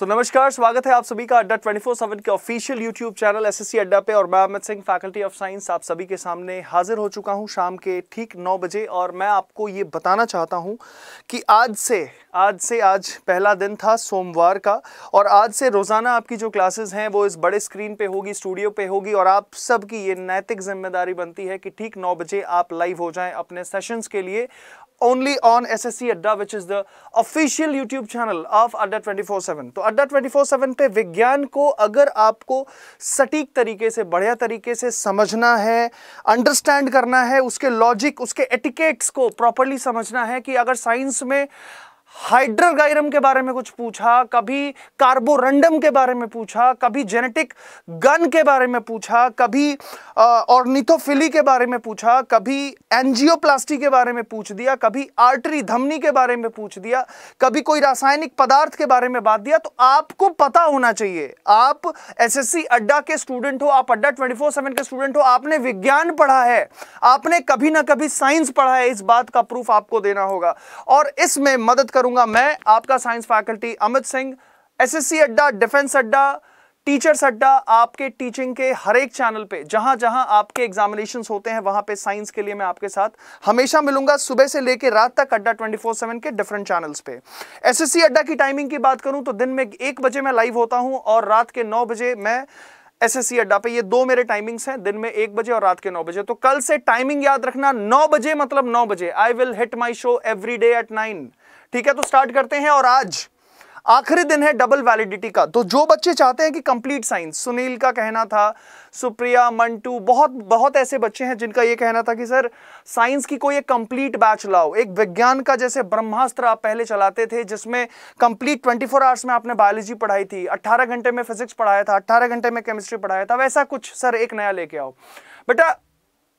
सो so, नमस्कार स्वागत है आप सभी का अड्डा ट्वेंटी फोर सेवन के official YouTube channel SSC Adda पे और मैं Amit Singh faculty of science आप सभी के सामने हाजिर हो चुका हूं शाम के ठीक नौ बजे और मैं आपको ये बताना चाहता हूं कि आज से आज से आज पहला दिन था सोमवार का और आज से रोज़ाना आपकी जो क्लासेज हैं वो इस बड़े स्क्रीन पर होगी स्टूडियो पर होगी और आप सबकी ये नैतिक जिम्मेदारी बनती है कि ठीक नौ बजे आप लाइव हो जाएँ अपने सेशन्स के लिए only on SSC Adda which is the official YouTube channel of Adda 24/7 तो Adda 24/7 पे विज्ञान को अगर आपको सटीक तरीके से बढ़िया तरीके से समझना है अंडरस्टैंड करना है उसके लॉजिक उसके एटिकेट्स को प्रॉपरली समझना है कि अगर साइंस में हाइड्रोगाइरम के बारे में कुछ पूछा कभी कार्बोरेंडम के बारे में पूछा कभी जेनेटिक गन के बारे में पूछा कभी ऑर्निथोफिली के बारे में पूछा कभी एंजियोप्लास्टी के बारे में पूछ दिया कभी आर्टरी धमनी के बारे में पूछ दिया कभी कोई रासायनिक पदार्थ के बारे में बात दिया तो आपको पता होना चाहिए आप एस अड्डा के स्टूडेंट हो आप अड्डा ट्वेंटी फोर सेवन के स्टूडेंट हो आपने विज्ञान पढ़ा है आपने कभी ना कभी साइंस पढ़ा है इस बात का प्रूफ आपको देना होगा और इसमें मदद कर करूंगा मैं आपका science faculty Amit Singh SSC Adda defence Adda teachers Adda आपके टीचिंग के हर एक चैनल पे जहां जहां आपके एग्जामिनेशन होते हैं वहां पे साइंस के लिए मैं आपके साथ हमेशा मिलूंगा सुबह से लेकर रात तक अड्डा 24/7 के डिफरेंट चैनल्स पे एसएससी अड्डा की टाइमिंग की बात करूं तो दिन में एक बजे मैं लाइव होता हूं और रात के नौ बजे मैं एसएससी अड्डा पे ये दो मेरे टाइमिंग्स हैं दिन में एक बजे और रात के नौ बजे तो कल से टाइमिंग याद रखना नौ बजे मतलब नौ बजे I will hit my show every day at nine ठीक है तो स्टार्ट करते हैं और आज आखिरी दिन है डबल वैलिडिटी का तो जो बच्चे चाहते हैं कि कंप्लीट साइंस सुनील का कहना था सुप्रिया मंटू बहुत बहुत ऐसे बच्चे हैं जिनका यह कहना था कि सर साइंस की कोई एक कंप्लीट बैच लाओ एक विज्ञान का जैसे ब्रह्मास्त्र आप पहले चलाते थे जिसमें कंप्लीट 24 आवर्स में आपने बायोलॉजी पढ़ाई थी 18 घंटे में फिजिक्स पढ़ाया था 18 घंटे में केमिस्ट्री पढ़ाया था वैसा कुछ सर एक नया लेके आओ बेटा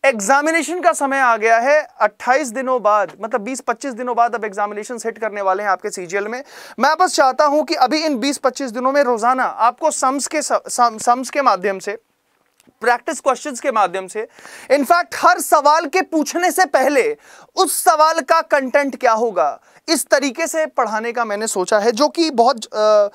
एग्जामिनेशन का समय आ गया है 28 दिनों बाद मतलब 20-25 दिनों बाद अब एग्जामिनेशन सेट करने वाले हैं आपके सीजीएल में मैं बस चाहता हूं कि अभी इन 20-25 दिनों में रोजाना आपको सम्स के सम्स के माध्यम से प्रैक्टिस क्वेश्चंस के माध्यम से इनफैक्ट हर सवाल के पूछने से पहले उस सवाल का कंटेंट क्या होगा इस तरीके से पढ़ाने का मैंने सोचा है जो कि बहुत आ,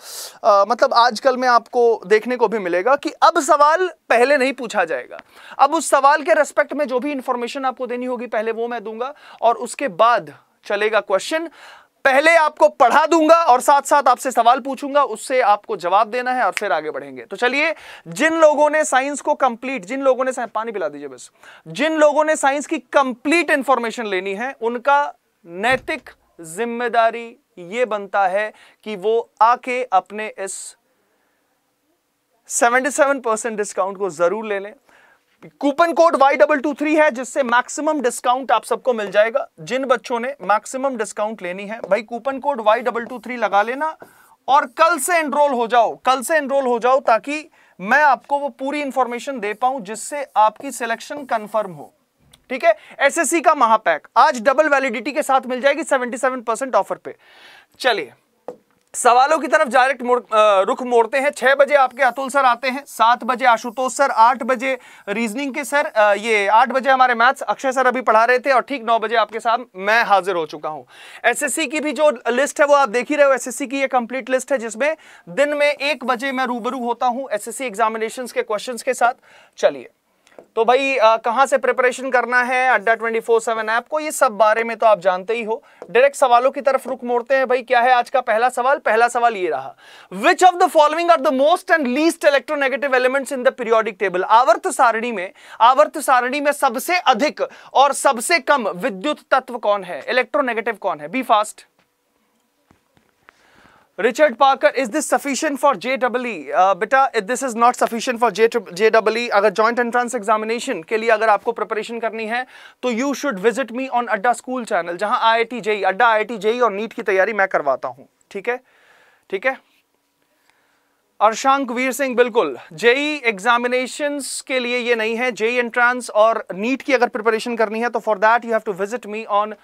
आ, मतलब आजकल में आपको देखने को भी मिलेगा कि अब सवाल पहले नहीं पूछा जाएगा अब उस सवाल के रेस्पेक्ट में जो भी इंफॉर्मेशन आपको देनी होगी पहले वो मैं दूंगा और उसके बाद चलेगा क्वेश्चन पहले आपको पढ़ा दूंगा और साथ साथ आपसे सवाल पूछूंगा उससे आपको जवाब देना है और फिर आगे बढ़ेंगे तो चलिए जिन लोगों ने साइंस को कंप्लीट जिन लोगों ने पानी पिला दीजिए बस जिन लोगों ने साइंस की कंप्लीट इंफॉर्मेशन लेनी है उनका नैतिक जिम्मेदारी ये बनता है कि वो आके अपने इस 77 परसेंट डिस्काउंट को जरूर ले लें coupon code Y double two three है जिससे मैक्सिमम डिस्काउंट आप सबको मिल जाएगा जिन बच्चों ने मैक्सिमम डिस्काउंट लेनी है भाई coupon code Y double two three लगा लेना और कल से एनरोल हो जाओ कल से एनरोल हो जाओ ताकि मैं आपको वो पूरी इंफॉर्मेशन दे पाऊं जिससे आपकी सिलेक्शन कंफर्म हो ठीक है एसएससी का महापैक आज डबल वैलिडिटी के साथ मिल जाएगी 77 परसेंट ऑफर पे चलिए सवालों की तरफ डायरेक्ट रुख मोड़ते हैं छह बजे आपके अतुल सर आते हैं सात बजे आशुतोष सर आठ बजे रीजनिंग के सर आ, ये आठ बजे हमारे मैथ्स अक्षय सर अभी पढ़ा रहे थे और ठीक नौ बजे आपके साथ मैं हाजिर हो चुका हूं एसएससी की भी जो लिस्ट है वो आप देख ही रहे हो एसएससी की ये कंप्लीट लिस्ट है जिसमें दिन में एक बजे मैं रूबरू होता एस सी एग्जामिनेशन के क्वेश्चन के साथ चलिए तो भाई कहाँ से प्रिपरेशन करना है अड्डा ट्वेंटी फोर सेवन ऐप को ये सब बारे में तो आप जानते ही हो डायरेक्ट सवालों की तरफ रुख मोड़ते हैं भाई क्या है आज का पहला सवाल पहला सवाल ये रहा which of the following are the most and least electronegative elements in the periodic table आवर्त सारणी में आवर्त सारणी में सबसे अधिक और सबसे कम विद्युत तत्व कौन है इलेक्ट्रोनेगेटिव कौन है be fast Richard Parker, is this sufficient for JEE? Uh, बेटा, this is not sufficient for JEE. अगर joint entrance examination के लिए अगर आपको preparation करनी है, तो you should visit me on Adda School channel, जहाँ IIT JEE, Adda IIT JEE और NEET की तैयारी मैं करवाता हूँ, ठीक है, ठीक है? अर्शांक वीर सिंह बिल्कुल जेई एग्जामिनेशंस के लिए ये नहीं है जेई एंट्रांस और नीट की अगर प्रिपरेशन करनी है तो for that you have to visit me on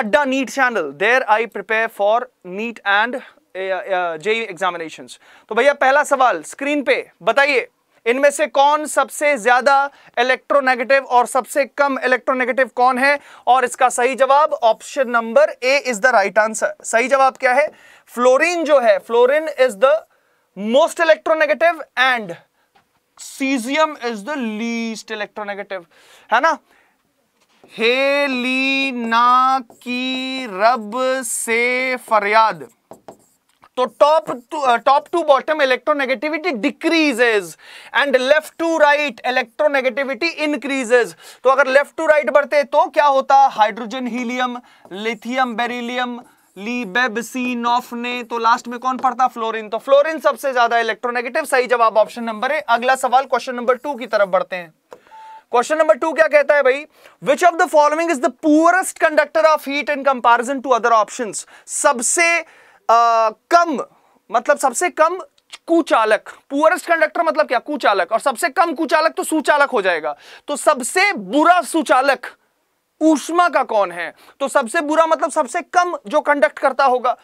Adda NEET channel there I prepare for NEET and JEE examinations e तो भैया पहला सवाल स्क्रीन पे बताइए इनमें से कौन सबसे ज्यादा इलेक्ट्रोनेगेटिव और सबसे कम इलेक्ट्रोनेगेटिव कौन है और इसका सही जवाब option number A is the right answer सही जवाब क्या है फ्लोरीन जो है fluorine is the most electronegative and caesium is the least electronegative है ना हेली ना की रब से फरियाद तो top top to bottom electronegativity decreases and left to right electronegativity increases तो अगर लेफ्ट टू राइट बढ़ते तो क्या होता हाइड्रोजन हीलियम लिथियम बेरिलियम तो लास्ट में कौन पड़ता फ्लोरिन तो फ्लोरिन सबसे ज्यादा इलेक्ट्रोनेगेटिव सही जवाब ऑप्शन नंबर है अगला सवाल क्वेश्चन नंबर टू की तरफ बढ़ते हैं क्वेश्चन नंबर टू क्या कहता है भाई which of the following is the poorest conductor of heat in comparison to other options सबसे आ, कम मतलब सबसे कम कुचालक पुअरेस्ट कंडक्टर मतलब क्या कुचालक और सबसे कम कुचालक तो सुचालक हो जाएगा तो सबसे बुरा सुचालक ऊष्मा का कौन है तो सबसे बुरा मतलब सबसे कम जो कंडक्ट करता होगा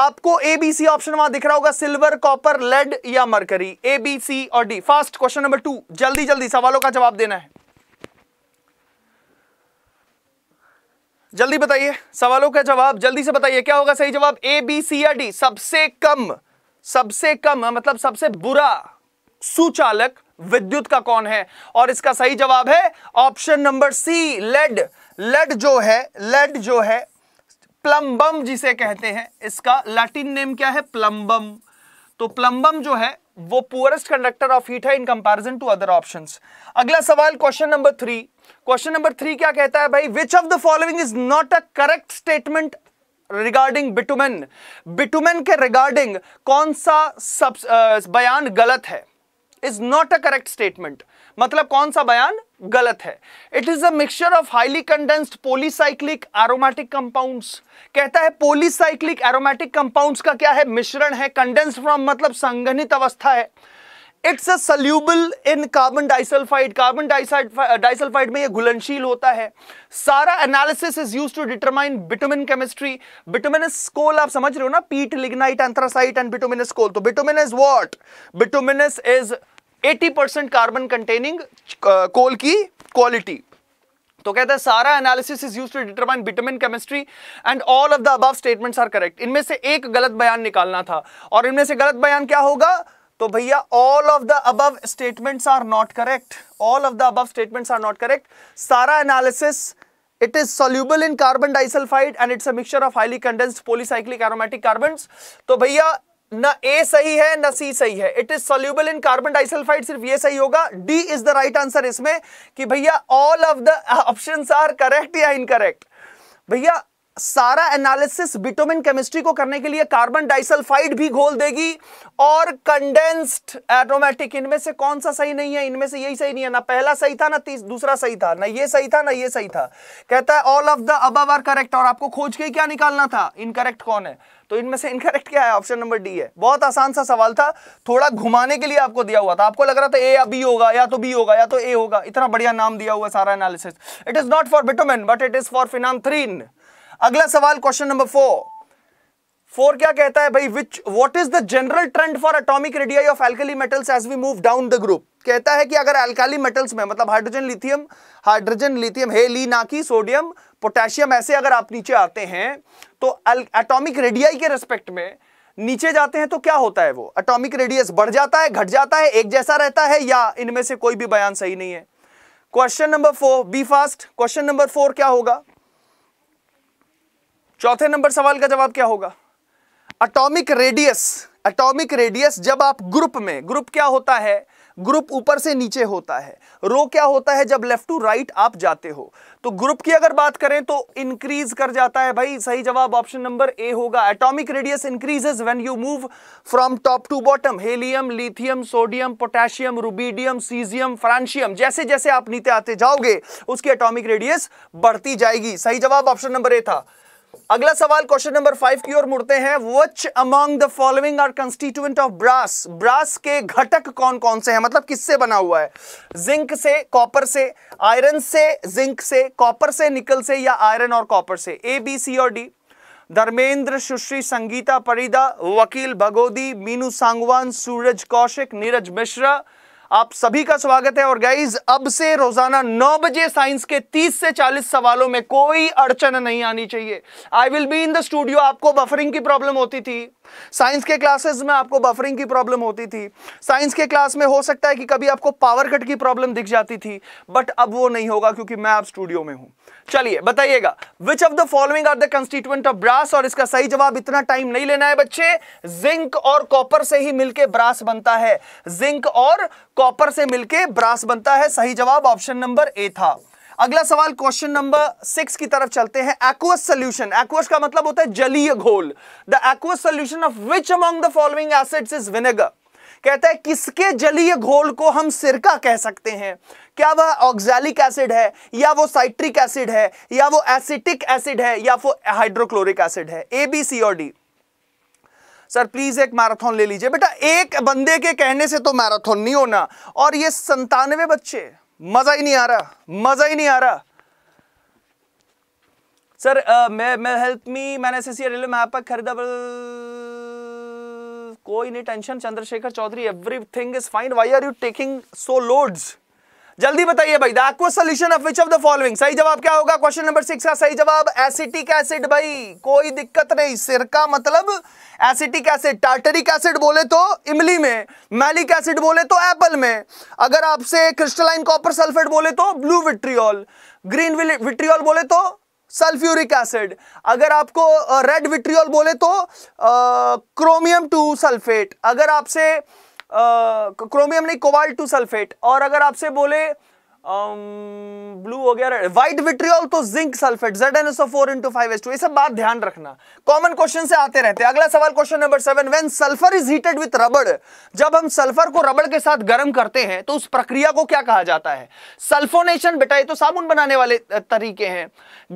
आपको ए बी सी ऑप्शन वहां दिख रहा होगा सिल्वर कॉपर लेड या मरकरी ए बी सी और D fast question number two जल्दी जल्दी सवालों का जवाब देना है जल्दी बताइए सवालों का जवाब जल्दी से बताइए क्या होगा सही जवाब ए बी सी या डी सबसे कम सबसे कम हाँ, मतलब सबसे बुरा सुचालक विद्युत का कौन है और इसका सही जवाब है option number C lead lead जो है लेड जो है प्लम्बम जिसे कहते हैं इसका लैटिन नेम क्या है प्लम्बम तो प्लम्बम जो है वो पुअरेस्ट कंडक्टर ऑफ हीट है in comparison to other options अगला सवाल question number three question number three क्या कहता है भाई which of the following is not a correct statement regarding bitumen bitumen के रिगार्डिंग कौन सा सब uh, बयान गलत है is not a correct statement मतलब कौन सा बयान गलत है it is a mixture of highly condensed polycyclic aromatic compounds कहता है पोलीसाइक्लिक एरोमेटिक कंपाउंड्स का क्या है मिश्रण है कंडेंस्ड फ्रॉम मतलब संघनित अवस्था है it's a soluble in carbon disulphide carbon disulphide में ये घुलनशील होता है SARA analysis is use to determine bitumen chemistry bituminous coal आप समझ रहे हो ना peat lignite anthracite and bituminous coal तो is what bituminous is 80 percent carbon containing coal की क्वालिटी तो कहते हैं SARA analysis is used to determine vitamin chemistry and all of the above statements are correct इनमें से एक गलत बयान निकालना था और इनमें से गलत बयान क्या होगा तो भैया all of the above statements are not correct all of the above statements are not correct SARA analysis it is soluble in carbon disulphide and it's a mixture of highly condensed polycyclic aromatic carbons तो भैया ना ए सही है ना C सही है it is soluble in carbon disulphide सिर्फ ये सही होगा D is the right answer इसमें कि भैया all of the option are correct या इनकरेक्ट भैया सारा एनालिसिस बिटोमिन केमिस्ट्री को करने के लिए कार्बन डाइसल्फाइड भी घोल देगी और कंडेंस्ड एटोमेटिक इनमें से कौन सा सही नहीं है इनमें से यही सही नहीं है ना पहला सही था ना दूसरा सही था ना ये सही था ना ये सही था कहता है all of the above are correct और आपको खोज के क्या निकालना था इनकरेक्ट कौन है तो इनमें से इनकरेक्ट क्या है ऑप्शन नंबर डी है बहुत आसान सा सवाल था थोड़ा घुमाने के लिए आपको दिया हुआ था आपको लग रहा था ए या बी होगा या तो बी होगा या तो ए होगा इतना बढ़िया नाम दिया हुआ SARA analysis it is not for bitumen but it is for phenanthrene अगला सवाल क्वेश्चन नंबर फोर फोर क्या कहता है भाई which what is the general trend for atomic radii of alkali metals as we move down the group कहता है कि अगर एल्काली मेटल्स में मतलब हाइड्रोजन लिथियम हाइड्रोजन लिथियम हेली नाकी सोडियम पोटेशियम ऐसे अगर आप नीचे आते हैं तो एटॉमिक रेडियाई के रेस्पेक्ट में नीचे जाते हैं तो क्या होता है वो एटॉमिक रेडियस बढ़ जाता है घट जाता है एक जैसा रहता है या इनमें से कोई भी बयान सही नहीं है question number four be fast question number four क्या होगा चौथे नंबर सवाल का जवाब क्या होगा अटोमिक रेडियस अटोमिक रेडियस जब आप ग्रुप में ग्रुप क्या होता है ग्रुप ऊपर से नीचे होता है रो क्या होता है जब लेफ्ट टू राइट आप जाते हो तो ग्रुप की अगर बात करें तो इंक्रीज कर जाता है भाई सही जवाब ऑप्शन नंबर ए होगा atomic radius increases when you move from top to bottom helium lithium sodium potassium rubidium caesium francium जैसे जैसे आप नीचे आते जाओगे उसकी अटोमिक रेडियस बढ़ती जाएगी सही जवाब ऑप्शन नंबर ए था अगला सवाल क्वेश्चन नंबर फाइव की ओर मुड़ते हैं which among the following are constituent of brass brass के घटक कौन कौन से हैं मतलब किससे बना हुआ है जिंक से कॉपर से आयरन से जिंक से कॉपर से निकल से या आयरन और कॉपर से ए बी सी और डी धर्मेंद्र सुश्री संगीता परिदा वकील भगोदी मीनू सांगवान सूरज कौशिक नीरज मिश्रा आप सभी का स्वागत है और गाइज अब से रोजाना 9 बजे साइंस के 30 से 40 सवालों में कोई अड़चन नहीं आनी चाहिए I will be in the studio आपको बफरिंग की प्रॉब्लम होती थी साइंस के क्लासेस में आपको बफरिंग की प्रॉब्लम होती थी साइंस के क्लास में हो सकता है कि कभी आपको पावर कट की प्रॉब्लम दिख जाती थी बट अब वो नहीं होगा क्योंकि मैं आप स्टूडियो में हूं चलिए बताइएगा which of the following are the constituent of brass और इसका सही जवाब इतना टाइम नहीं लेना है बच्चे जिंक और कॉपर से ही मिलके ब्रास बनता है जिंक और कॉपर से मिलके ब्रास बनता है सही जवाब ऑप्शन नंबर ए था अगला सवाल क्वेश्चन नंबर सिक्स की तरफ चलते हैं एक्वस सॉल्यूशन एक्वस का मतलब होता है जलीय घोल the aqueous solution of which among the following acids is vinegar कहता है किसके जलीय घोल को हम सिरका कह सकते हैं क्या वह ऑक्सैलिक एसिड है या वो साइट्रिक एसिड है या वो एसिटिक एसिड है या वो हाइड्रोक्लोरिक एसिड है ए बी सी और डी सर प्लीज एक मैराथन ले लीजिए बेटा एक बंदे के कहने से तो मैराथन नहीं होना और ये संतानवे बच्चे मजा ही नहीं आ रहा मजा ही नहीं आ रहा सर मैं मैं हेल्प मी मैंने एस एस रेलवे मैप पर खरीदा कोई नहीं tension Chandrashekhar Chaudhary everything is fine why are you taking so loads जल्दी बताइए भाई the aqua solution of which of the following सही जवाब क्या होगा क्वेश्चन नंबर सिक्स का सही जवाब एसिटिक एसिड भाई कोई दिक्कत नहीं सिर का मतलब एसिटिक एसिड टार्टरिक एसिड बोले तो इमली में मैलिक एसिड बोले तो एप्पल में अगर आपसे क्रिस्टलाइन कॉपर सल्फेट बोले तो ब्लू विट्रियॉल ग्रीन विट्रियॉल बोले तो सल्फ्यूरिक एसिड अगर आपको रेड uh, विट्रियॉल बोले तो क्रोमियम टू सल्फेट अगर आपसे क्रोमियम नहीं कोबाल्ट टू सल्फेट और अगर आपसे बोले ब्लू um, हो गया व्हाइट विट्रियल तो zinc sulphate Z N S O four into five S two ये सब बात ध्यान रखना कॉमन क्वेश्चन से आते रहते हैं अगला सवाल question number seven when sulphur is heated with rubber जब हम सल्फर को रबड़ के साथ गर्म करते हैं तो उस प्रक्रिया को क्या कहा जाता है सल्फोनेशन बेटा ये तो साबुन बनाने वाले तरीके हैं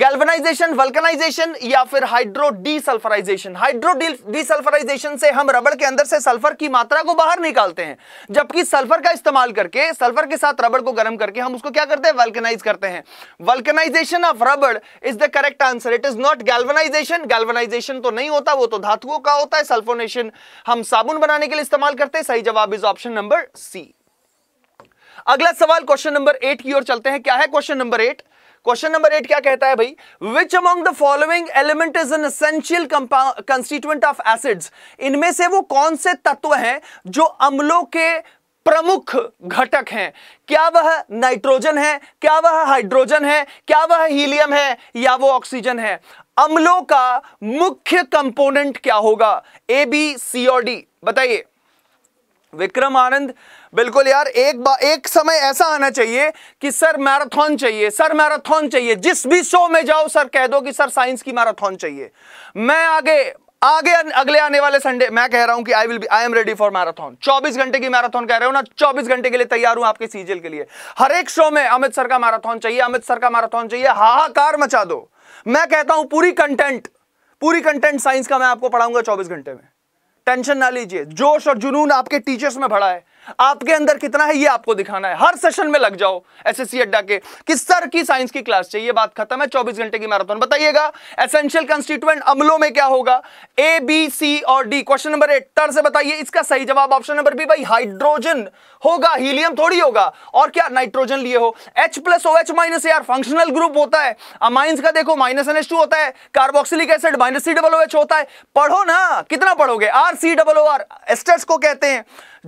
गैल्वनाइजेशन वल्कनाइजेशन या फिर हाइड्रो डीसल्फराइजेशन हाइड्रो डीसल्फराइजेशन से हम रबड़ के अंदर से सल्फर की मात्रा को बाहर निकालते हैं जबकि सल्फर का इस्तेमाल करके सल्फर के साथ रबड़ को गर्म करके हम हम उसको क्या करते हैं वल्कनाइज करते हैं vulcanisation of rubber is the correct answer it is not galvanisation galvanisation तो नहीं होता वो तो धातुओं का होता है सल्फोनेशन हम साबुन बनाने के लिए इस्तेमाल करते हैं सही जवाब इज ऑप्शन नंबर सी अगला सवाल क्वेश्चन नंबर एट की ओर चलते हैं क्या है question number eight question number eight क्या कहता है भाई which among the following element is an essential constituent of acids इनमें से वो कौन से तत्व हैं जो अम्लों के प्रमुख घटक हैं क्या वह नाइट्रोजन है क्या वह हाइड्रोजन है क्या वह हीलियम है या वो ऑक्सीजन है अम्लों का मुख्य कंपोनेंट क्या होगा ए बी सी और डी बताइए विक्रम आनंद बिल्कुल यार एक बार एक समय ऐसा आना चाहिए कि सर मैराथन चाहिए सर मैराथन चाहिए जिस भी शो में जाओ सर कह दो कि सर साइंस की मैराथन चाहिए मैं आगे आगे अगले आने वाले संडे मैं कह रहा हूं कि I will be I am ready for marathon 24 घंटे की मैराथन कह रहे हो ना 24 घंटे के लिए तैयार हूं आपके सीजल के लिए हर एक शो में अमित सर का मैराथन चाहिए अमित सर का मैराथन चाहिए हाहाकार मचा दो मैं कहता हूं पूरी कंटेंट पूरी कंटेंट साइंस का मैं आपको पढ़ाऊंगा चौबीस घंटे में टेंशन ना लीजिए जोश और जुनून आपके टीचर्स में भरा है आपके अंदर कितना है ये आपको दिखाना है हर सेशन में लग जाओ एसएससी अड्डा के किस सर की साइंस की क्लास चाहिए बात खत्म है 24 घंटे की मैराथन बताइएगा एसेंशियल कंस्टिट्यूएंट अमलों में क्या होगा ए बी सी और डी क्वेश्चन नंबर एट टर से बताइए इसका सही जवाब ऑप्शन नंबर बी भाई हाइड्रोजन होगा हीलियम थोड़ी होगा और क्या नाइट्रोजन लिए हो H plus O H minus यार फंक्शनल ग्रुप होता है अमाइंस का देखो माइनस एन एच टू होता है carboxylic acid minus C double O H होता है पढ़ो ना कितना पढ़ोगे R C double O R esters को कहते हैं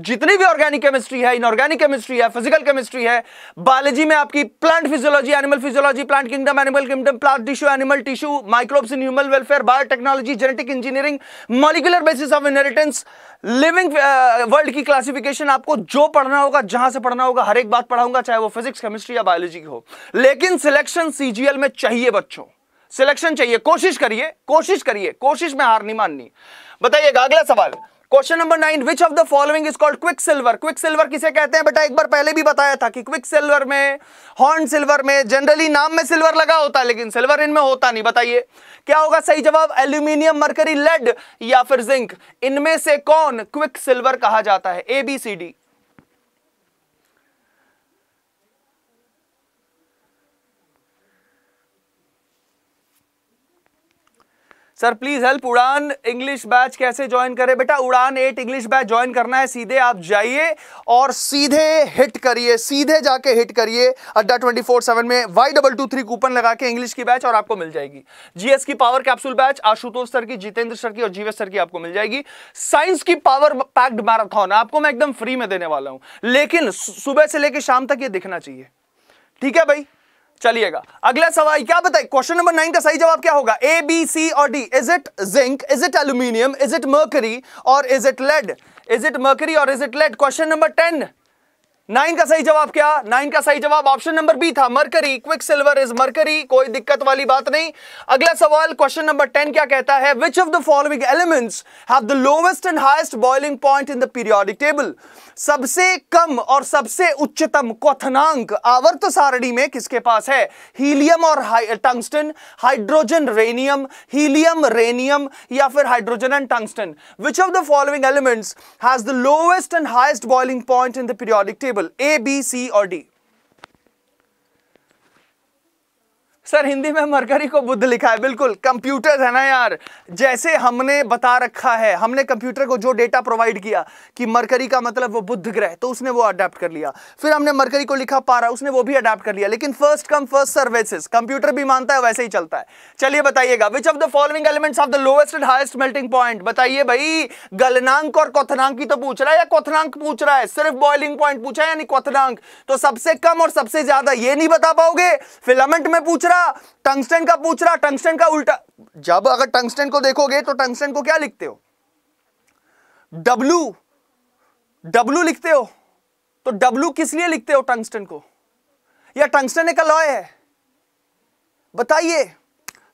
जितनी भी ऑर्गेन ऑर्गेनिक केमिस्ट्री है इनऑर्गेनिक केमिस्ट्री है फिजिकल केमिस्ट्री है बायोलॉजी में आपकी plant physiology animal physiology plant kingdom animal kingdom plant tissue animal tissue microbes in human welfare biotechnology genetic engineering molecular basis of inheritance living world की classification आपको जो पढ़ना होगा जहां से पढ़ना होगा हर एक बात पढ़ाऊंगा चाहे वो फिजिक्स केमिस्ट्री या बायोलॉजी की हो लेकिन सिलेक्शन सीजीएल में चाहिए बच्चों सिलेक्शन चाहिए कोशिश करिए कोशिश करिए कोशिश में हार नहीं माननी बताइएगा अगला सवाल question number nine which of the following is called quick silver quick silver किसे कहते हैं बेटा एक बार पहले भी बताया था कि क्विक सिल्वर में हॉर्न सिल्वर में जनरली नाम में सिल्वर लगा होता है लेकिन सिल्वर इनमें होता नहीं बताइए क्या होगा सही जवाब एल्यूमिनियम मरकरी लेड या फिर जिंक इनमें से कौन क्विक सिल्वर कहा जाता है A B C D sir please help Udaan English batch कैसे ज्वाइन करें बेटा उड़ान एट इंग्लिश बैच ज्वाइन करना है सीधे आप जाइए और सीधे हिट करिए सीधे जाके हिट करिए अड्डा ट्वेंटी फोर सेवन में Y double two three coupon लगा के इंग्लिश की बैच और आपको मिल जाएगी जीएस की power capsule batch Ashutosh sir की जितेंद्र सर की और जीवे सर की आपको मिल जाएगी साइंस की पावर पैक्ड मैराथन आपको मैं एकदम फ्री में देने वाला हूं लेकिन सुबह से लेकर शाम तक ये दिखना चाहिए ठीक है भाई चलिएगा अगला सवाल क्या बताए क्वेश्चन नंबर नाइन का सही जवाब क्या होगा ए बी सी और D is it zinc is it aluminium is it mercury और is it lead is it mercury और is it lead question number ten nine का सही जवाब क्या नाइन का सही जवाब ऑप्शन नंबर बी था mercury quick silver is mercury कोई दिक्कत वाली बात नहीं अगला सवाल क्वेश्चन नंबर टेन क्या कहता है which of the following elements have the lowest and highest boiling point in the periodic table सबसे कम और सबसे उच्चतम क्वथनांक आवर्त सारणी में किसके पास है हीलियम और tungsten hydrogen rhenium helium rhenium या फिर hydrogen and tungsten which of the following elements has the lowest and highest boiling point in the periodic table variable A B C और डी सर हिंदी में mercury को बुद्ध लिखा है बिल्कुल computer है ना यार जैसे हमने बता रखा है हमने कंप्यूटर को जो डेटा प्रोवाइड किया कि मरकरी का मतलब वो बुद्ध ग्रह तो उसने वो अडेप्ट कर लिया फिर हमने मरकरी को लिखा पारा उसने वो भी अडेप्ट कर लिया लेकिन first come first services computer भी मानता है वैसे ही चलता है चलिए बताइएगा which of the following elements of the lowest and highest melting point बताइए भाई गलनांक और क्वनांक की तो पूछ रहा है या क्वनांक पूछ रहा है सिर्फ बॉइलिंग पॉइंट पूछा है यानी क्वनांक तो सबसे कम और सबसे ज्यादा ये नहीं बता पाओगे फिलामेंट में पूछ रहा उल्टा टंगस्टन का पूछ रहा टंगस्टन का उल्टा जब अगर टंगस्टन को देखोगे तो टंगस्टन को क्या लिखते हो डब्लू डब्लू लिखते हो तो डब्लू किस लिए लिखते हो टंगस्टन को या टंगस्टन एक लॉय है बताइए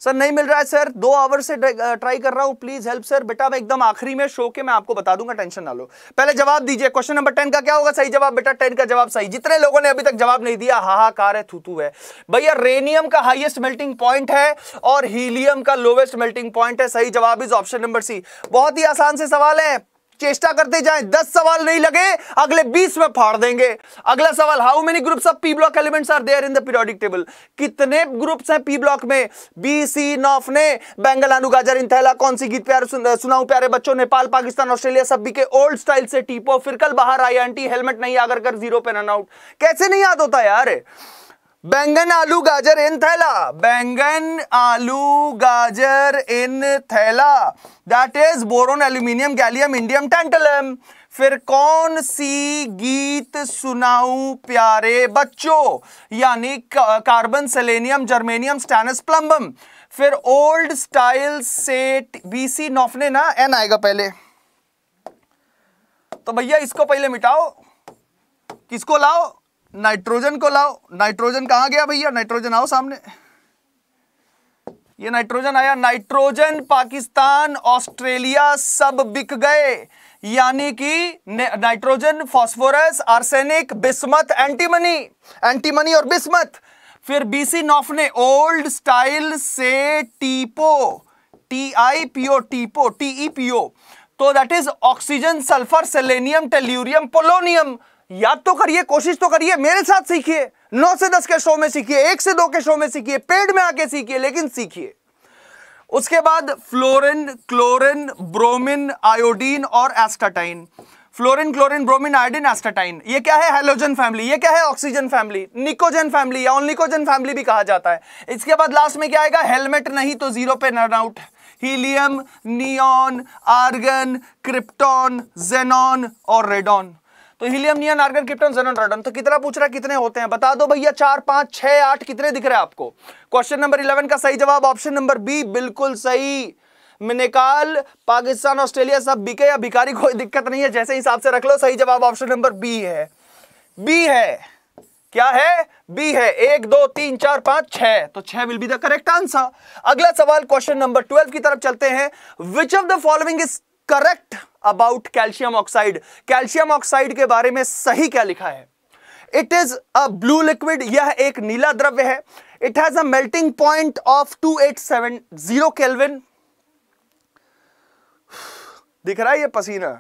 सर नहीं मिल रहा है सर दो आवर से ट्राई कर रहा हूं प्लीज हेल्प सर बेटा मैं एकदम आखिरी में शो के मैं आपको बता दूंगा टेंशन ना लो पहले जवाब दीजिए क्वेश्चन नंबर टेन का क्या होगा सही जवाब बेटा टेन का जवाब सही जितने लोगों ने अभी तक जवाब नहीं दिया हाहाकार है थूतू है भैया रेनियम का हाइएस्ट मेल्टिंग पॉइंट है और हीलियम का लोवेस्ट मेल्टिंग पॉइंट है सही जवाब इज ऑप्शन नंबर सी बहुत ही आसान से सवाल है चेष्टा करते जाएं दस सवाल नहीं लगे अगले बीस में फाड़ देंगे अगला सवाल how many groups of P block elements are there in the periodic table कितने ग्रुप्स हैं पी ब्लॉक में बी सी नॉफ ने बैंगल आलू गाजर इन थैला कौन सी गीत प्यार सुन, सुनाऊ प्यारे बच्चों नेपाल पाकिस्तान ऑस्ट्रेलिया सभी के ओल्ड स्टाइल से टीपो फिर कल बाहर आई आंटी हेलमेट नहीं आकर कर जीरो पे रन आउट कैसे नहीं याद होता यार बैंगन आलू गाजर इन थैला बैंगन आलू गाजर इन थैला that is boron aluminium gallium indium tantalum फिर कौन सी गीत सुनाऊं प्यारे बच्चों यानी carbon selenium germanium stannous plumbum फिर ओल्ड स्टाइल सेट बीसी नोफने ना एन आएगा पहले तो भैया इसको पहले मिटाओ किसको लाओ नाइट्रोजन को लाओ नाइट्रोजन कहां गया भैया नाइट्रोजन आओ सामने ये नाइट्रोजन आया नाइट्रोजन पाकिस्तान ऑस्ट्रेलिया सब बिक गए यानी कि nitrogen phosphorus arsenic bismuth antimony antimony और बिस्मत फिर बीसी नॉफ ने ओल्ड स्टाइल से टीपो टी आई पी ओ टीपो टीई पीओ e तो that is oxygen sulphur selenium tellurium polonium याद तो करिए कोशिश तो करिए मेरे साथ सीखिए नौ से दस के शो में सीखिए एक से दो के शो में सीखिए पेड़ में आके सीखिए लेकिन सीखिए उसके बाद फ्लोरिन क्लोरिन ब्रोमिन आयोडीन और astatine fluorine chlorine bromine iodine astatine ये क्या है हेलोजन फैमिली ये क्या है ऑक्सीजन फैमिली निकोजन फैमिली या ऑनलिकोजन फैमिली भी कहा जाता है इसके बाद लास्ट में क्या आएगा हेलमेट नहीं तो जीरो पे run out helium neon argon krypton xenon और रेडॉन तो helium neon argon krypton xenon radon तो कितना पूछ रहा है कितने होते हैं बता दो भैया चार पांच छह आठ कितने दिख रहे हैं आपको क्वेश्चन नंबर इलेवन का सही जवाब ऑप्शन नंबर बी बिल्कुल सही मिनेकाल पाकिस्तान ऑस्ट्रेलिया सब बिके या भिकारी कोई दिक्कत नहीं है जैसे हिसाब से रख लो सही जवाब ऑप्शन नंबर बी है बी है क्या है बी है एक दो तीन चार पांच छह तो छह will be the correct answer अगला सवाल क्वेश्चन नंबर ट्वेल्व की तरफ चलते हैं which of the following is correct about calcium oxide calcium oxide के बारे में सही क्या लिखा है it is a blue liquid यह एक नीला द्रव्य है it has a melting point of 2870 kelvin दिख रहा है ये पसीना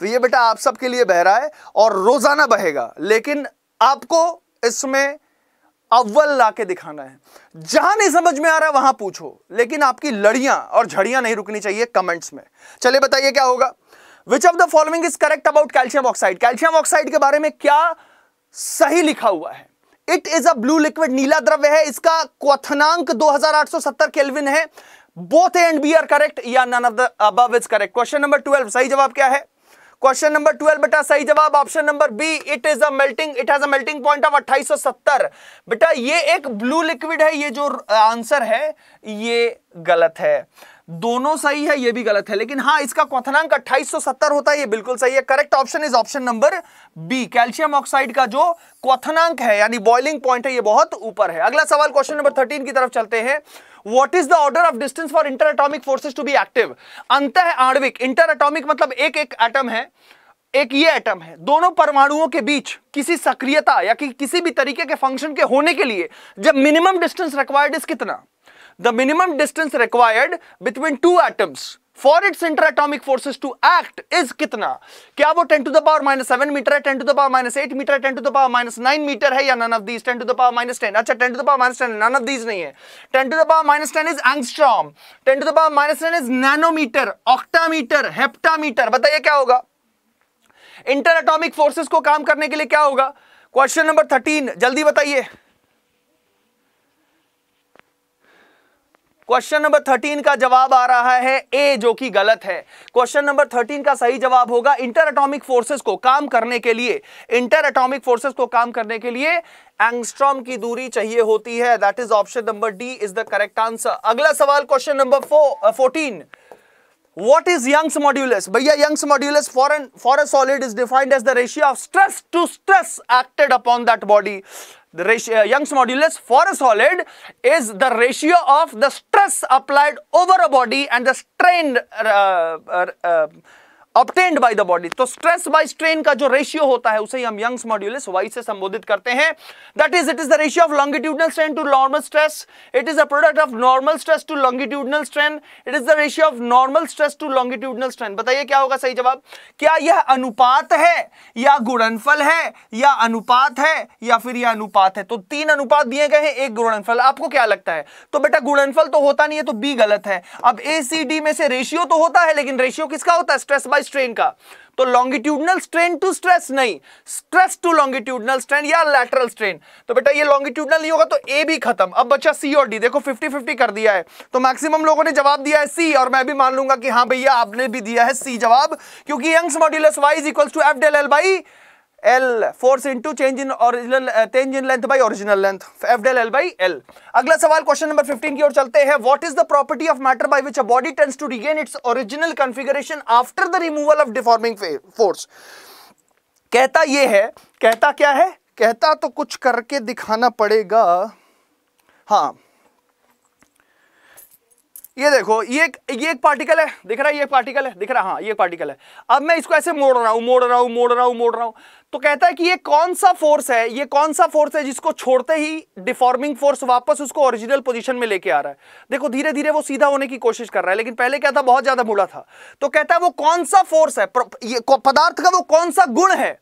तो ये बेटा आप सबके लिए बह रहा है और रोजाना बहेगा लेकिन आपको इसमें अव्वल ला के दिखाना है जहां नहीं समझ में आ रहा वहां पूछो लेकिन आपकी लड़ियां और झड़ियां नहीं रुकनी चाहिए कमेंट्स में चलिए बताइए क्या होगा which of the following is correct about calcium oxide calcium oxide के बारे में क्या सही लिखा हुआ है it is a blue liquid नीला द्रव्य है इसका क्वथनांक 2870 केल्विन है both and B are correct या none of the above is correct question number twelve सही जवाब क्या है क्वेश्चन नंबर ट्वेल्व बेटा सही जवाब option number B it is a melting it has a melting point of अट्ठाईस सौ सत्तर बेटा ये एक ब्लू लिक्विड है ये जो आंसर है ये गलत है दोनों सही है ये भी गलत है लेकिन हाँ इसका क्वथनांक 2870 होता है ये बिल्कुल सही है correct option is option number B calcium oxide का जो क्वथनांक है यानी बॉइलिंग पॉइंट है ये बहुत ऊपर है अगला सवाल क्वेश्चन नंबर 13 की तरफ चलते हैं what is the order of distance for inter atomic forces to be active अंत है आणविक इंटर एटॉमिक मतलब एक एक एटम है एक ये एटम है दोनों परमाणुओं के बीच किसी सक्रियता या कि किसी भी तरीके के फंक्शन के होने के लिए जब मिनिमम डिस्टेंस रिक्वायर्ड इज कितना the minimum distance required between two atoms for its inter atomic forces to act is कितना क्या वो ten to the power minus seven metre है ten to the power minus eight metre है 10 to the power minus nine metre है या none of these ten to the power minus ten अच्छा ten to the power minus ten none of these नहीं है ten to the power minus ten is angstrom ten to the power minus ten is nanometre octametre heptametre बताइए क्या होगा inter atomic forces को काम करने के लिए क्या होगा क्वेश्चन नंबर थर्टीन जल्दी बताइए क्वेश्चन नंबर थर्टीन का जवाब आ रहा है ए जो कि गलत है क्वेश्चन नंबर थर्टीन का सही जवाब होगा इंटर एटॉमिक फोर्सेस को काम करने के लिए इंटर एटॉमिक फोर्सेस को काम करने के लिए एंगस्ट्रॉम की दूरी चाहिए होती है that is option number D is the correct answer अगला सवाल question number fourteen what is Young's modulus भैया Young's modulus for for a solid is defined as the ratio of stress to stress acted upon that body the ratio, uh, Young's modulus for a solid is the ratio of the stress applied over a body and the strain uh, uh, uh obtained by the body तो stress by strain का जो ratio होता है उसे हम Young's modulus Y से संबोधित करते हैं that is it is the ratio of longitudinal strain to normal stress it is a product of normal stress to longitudinal strain it is the ratio of normal stress to longitudinal strain बताइए क्या होगा सही जवाब क्या यह अनुपात है या गुणनफल है या अनुपात है या फिर यह अनुपात है तो तीन अनुपात दिए गए हैं एक गुणनफल आपको क्या लगता है तो बेटा गुणनफल तो होता नहीं है तो बी गलत है अब ए सी डी में से रेशियो तो होता है लेकिन रेशियो किसका होता है स्ट्रेस बाय हुआ स्ट्रेन का तो लॉन्गिट्यूडनल स्ट्रेन टू स्ट्रेस नहीं स्ट्रेस टू लॉन्गिट्यूडनल स्ट्रेन या लैटरल स्ट्रेन तो बेटा ये लॉन्गिट्यूडनल नहीं होगा तो ए भी खत्म अब बच्चा सी और डी देखो 50 50 कर दिया है तो मैक्सिमम लोगों ने जवाब दिया है सी और मैं भी मान लूंगा कि हाँ भैया आपने भी दिया है सी जवाब क्योंकि Young's modulus Y is equals to F del L by L force into change in original change in length by original length F del L by L अगला सवाल क्वेश्चन नंबर 15 की ओर चलते हैं what is the property of matter by which a body tends to regain its original configuration after the removal of deforming force कहता ये है कहता क्या है कहता तो कुछ करके दिखाना पड़ेगा हाँ ये देखो ये ये एक पार्टिकल है दिख रहा है ये पार्टिकल है दिख रहा है हाँ ये पार्टिकल है अब मैं इसको ऐसे मोड़ रहा हूं मोड़ रहा हूं मोड़ रहा हूं मोड़ रहा हूं तो कहता है कि ये कौन सा फोर्स है ये कौन सा फोर्स है जिसको छोड़ते ही डिफॉर्मिंग फोर्स वापस उसको ओरिजिनल पोजीशन में लेके आ रहा है देखो धीरे धीरे वो सीधा होने की कोशिश कर रहा है लेकिन पहले क्या था बहुत ज्यादा मुड़ा था तो कहता है वो कौन सा फोर्स है ये पदार्थ का वो कौन सा गुण है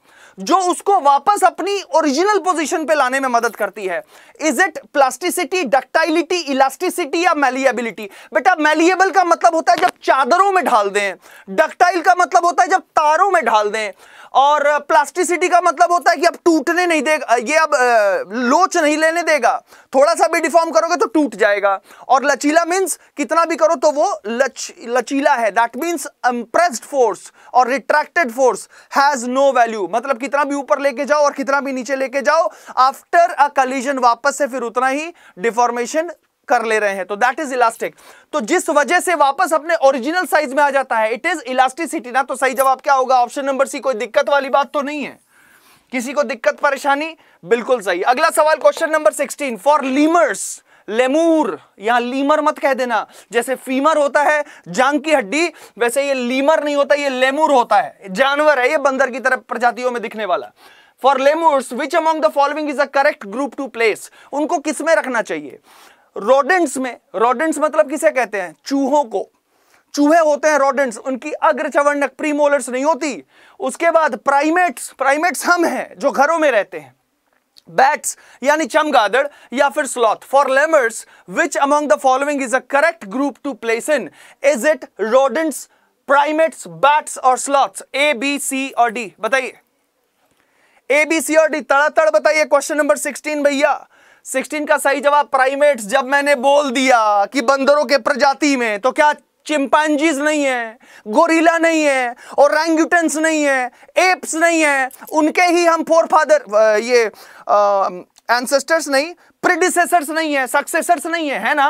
जो उसको वापस अपनी ओरिजिनल पोजीशन पे लाने में मदद करती है is it plasticity ductility elasticity या मैलिएबिलिटी बेटा मैलिएबल का मतलब होता है जब चादरों में ढाल दें डक्टाइल का मतलब होता है जब तारों में ढाल दें और प्लास्टिसिटी का मतलब होता है कि अब टूटने नहीं देगा ये अब लोच नहीं लेने देगा थोड़ा सा भी डिफॉर्म करोगे तो टूट जाएगा और लचीला मीन्स कितना भी करो तो वो लच लचीला है दैट मीन्स अम्प्रेस्ड फोर्स और retracted force has no value मतलब कितना भी ऊपर लेके जाओ और कितना भी नीचे लेके जाओ आफ्टर अ कलीजन वापस से फिर उतना ही डिफॉर्मेशन कर ले रहे हैं तो दैट इज इलास्टिक तो जिस वजह से वापस अपने ओरिजिनल साइज में आ जाता है इट इज इलास्टिसिटी ना तो सही जवाब क्या होगा ऑप्शन नंबर सी कोई दिक्कत वाली बात तो नहीं है किसी को दिक्कत परेशानी बिल्कुल सही अगला सवाल question number sixteen for lemurs lemur यहां लीमर मत कह देना जैसे फीमर होता है जांग की हड्डी वैसे ये लीमर नहीं होता ये लेमूर होता है जानवर है ये बंदर की तरह प्रजातियों में दिखने वाला for lemurs which among the following is a correct group to place उनको किसमें रखना चाहिए रोडेंट्स में रोडेंट्स मतलब किसे कहते हैं चूहों को चूहे होते हैं रोडेंट्स उनकी अग्रचवर्णक प्रीमोलर्स नहीं होती उसके बाद प्राइमेट्स प्राइमेट्स हम हैं जो घरों में रहते हैं बैट्स यानी चमगादड़ या फिर sloth for lemurs which among the following is a correct group to place in is it rodents primates bats और स्लॉथ्स ए बी सी और डी बताइए ए बी सी और डी तड़ातड़ बताइए क्वेश्चन नंबर सिक्सटीन भैया sixteen का सही जवाब प्राइमेट्स जब मैंने बोल दिया कि बंदरों के प्रजाति में तो क्या चिंपांजीज नहीं है गोरिला नहीं है और रैंगुटन्स नहीं है एप्स नहीं है उनके ही हम फोर फादर ये एंसेस्टर्स नहीं प्रीडिसेसर्स नहीं है सक्सेसर्स नहीं है है ना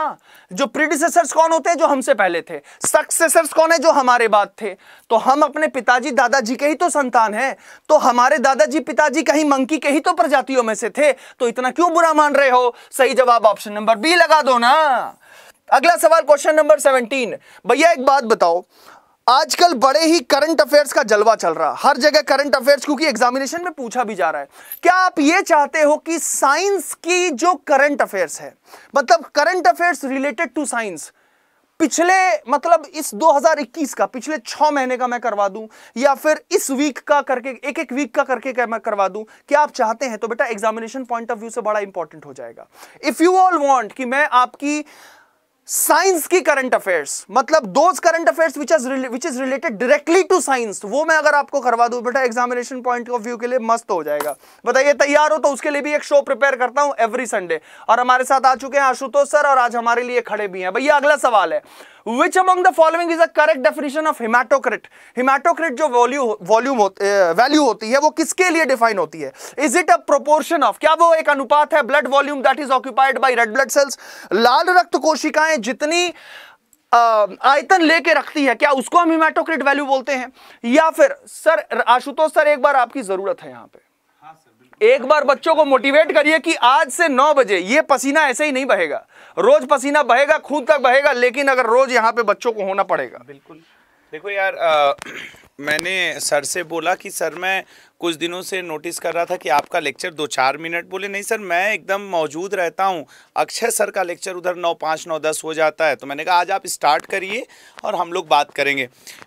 जो प्रीडिसेसर्स कौन होते हैं जो हमसे पहले थे सक्सेसर्स कौन है जो हमारे बाद थे तो हम अपने पिताजी दादाजी के ही तो संतान हैं तो हमारे दादाजी पिताजी कहीं मंकी के ही तो प्रजातियों में से थे तो इतना क्यों बुरा मान रहे हो सही जवाब ऑप्शन नंबर बी लगा दो ना अगला सवाल क्वेश्चन नंबर सेवनटीन भैया एक बात बताओ आजकल बड़े ही करंट अफेयर्स का जलवा चल रहा हर जगह करंट अफेयर्स क्योंकि एग्जामिनेशन में पूछा भी जा रहा है क्या आप ये चाहते हो कि साइंस की जो करंट अफेयर्स है मतलब current affairs related to science पिछले मतलब इस 2021 का पिछले छ महीने का मैं करवा दूं या फिर इस वीक का करके एक एक वीक का करके का मैं करवा दूं क्या आप चाहते हैं तो बेटा एग्जामिनेशन पॉइंट ऑफ व्यू से बड़ा इंपॉर्टेंट हो जाएगा इफ़ यू ऑल वांट कि मैं आपकी साइंस की करंट अफेयर्स मतलब those current affairs which is which is related directly to science वो मैं अगर आपको करवा दूं बेटा एग्जामिनेशन पॉइंट ऑफ व्यू के लिए मस्त हो जाएगा बताइए तैयार हो तो उसके लिए भी एक शो प्रिपेयर करता हूं एवरी संडे और हमारे साथ आ चुके हैं आशुतोष सर और आज हमारे लिए खड़े भी हैं भैया अगला सवाल है which among the following is a correct definition of haematocrit haematocrit जो वॉल्यू वॉल्यूम वैल्यू होती है वो किसके लिए डिफाइन होती है is it a proportion of क्या वो एक अनुपात है blood volume that is occupied by red blood cells लाल रक्त कोशिकाएं जितनी आयतन लेके रखती है क्या उसको हम हिमाटोक्रिट वैल्यू बोलते हैं या फिर सर आशुतोष सर एक बार आपकी जरूरत है यहां पे एक बार बच्चों को मोटिवेट करिए कि आज से नौ बजे ये पसीना ऐसे ही नहीं बहेगा रोज पसीना बहेगा खुद तक बहेगा लेकिन अगर रोज यहाँ पे बच्चों को होना पड़ेगा बिल्कुल देखो यार आ, मैंने सर से बोला कि सर मैं कुछ दिनों से नोटिस कर रहा था कि आपका लेक्चर दो चार मिनट बोले नहीं सर मैं एकदम मौजूद रहता हूँ अक्षय सर का लेक्चर उधर नौ पाँच नौ दस हो जाता है तो मैंने कहा आज आप स्टार्ट करिए और हम लोग बात करेंगे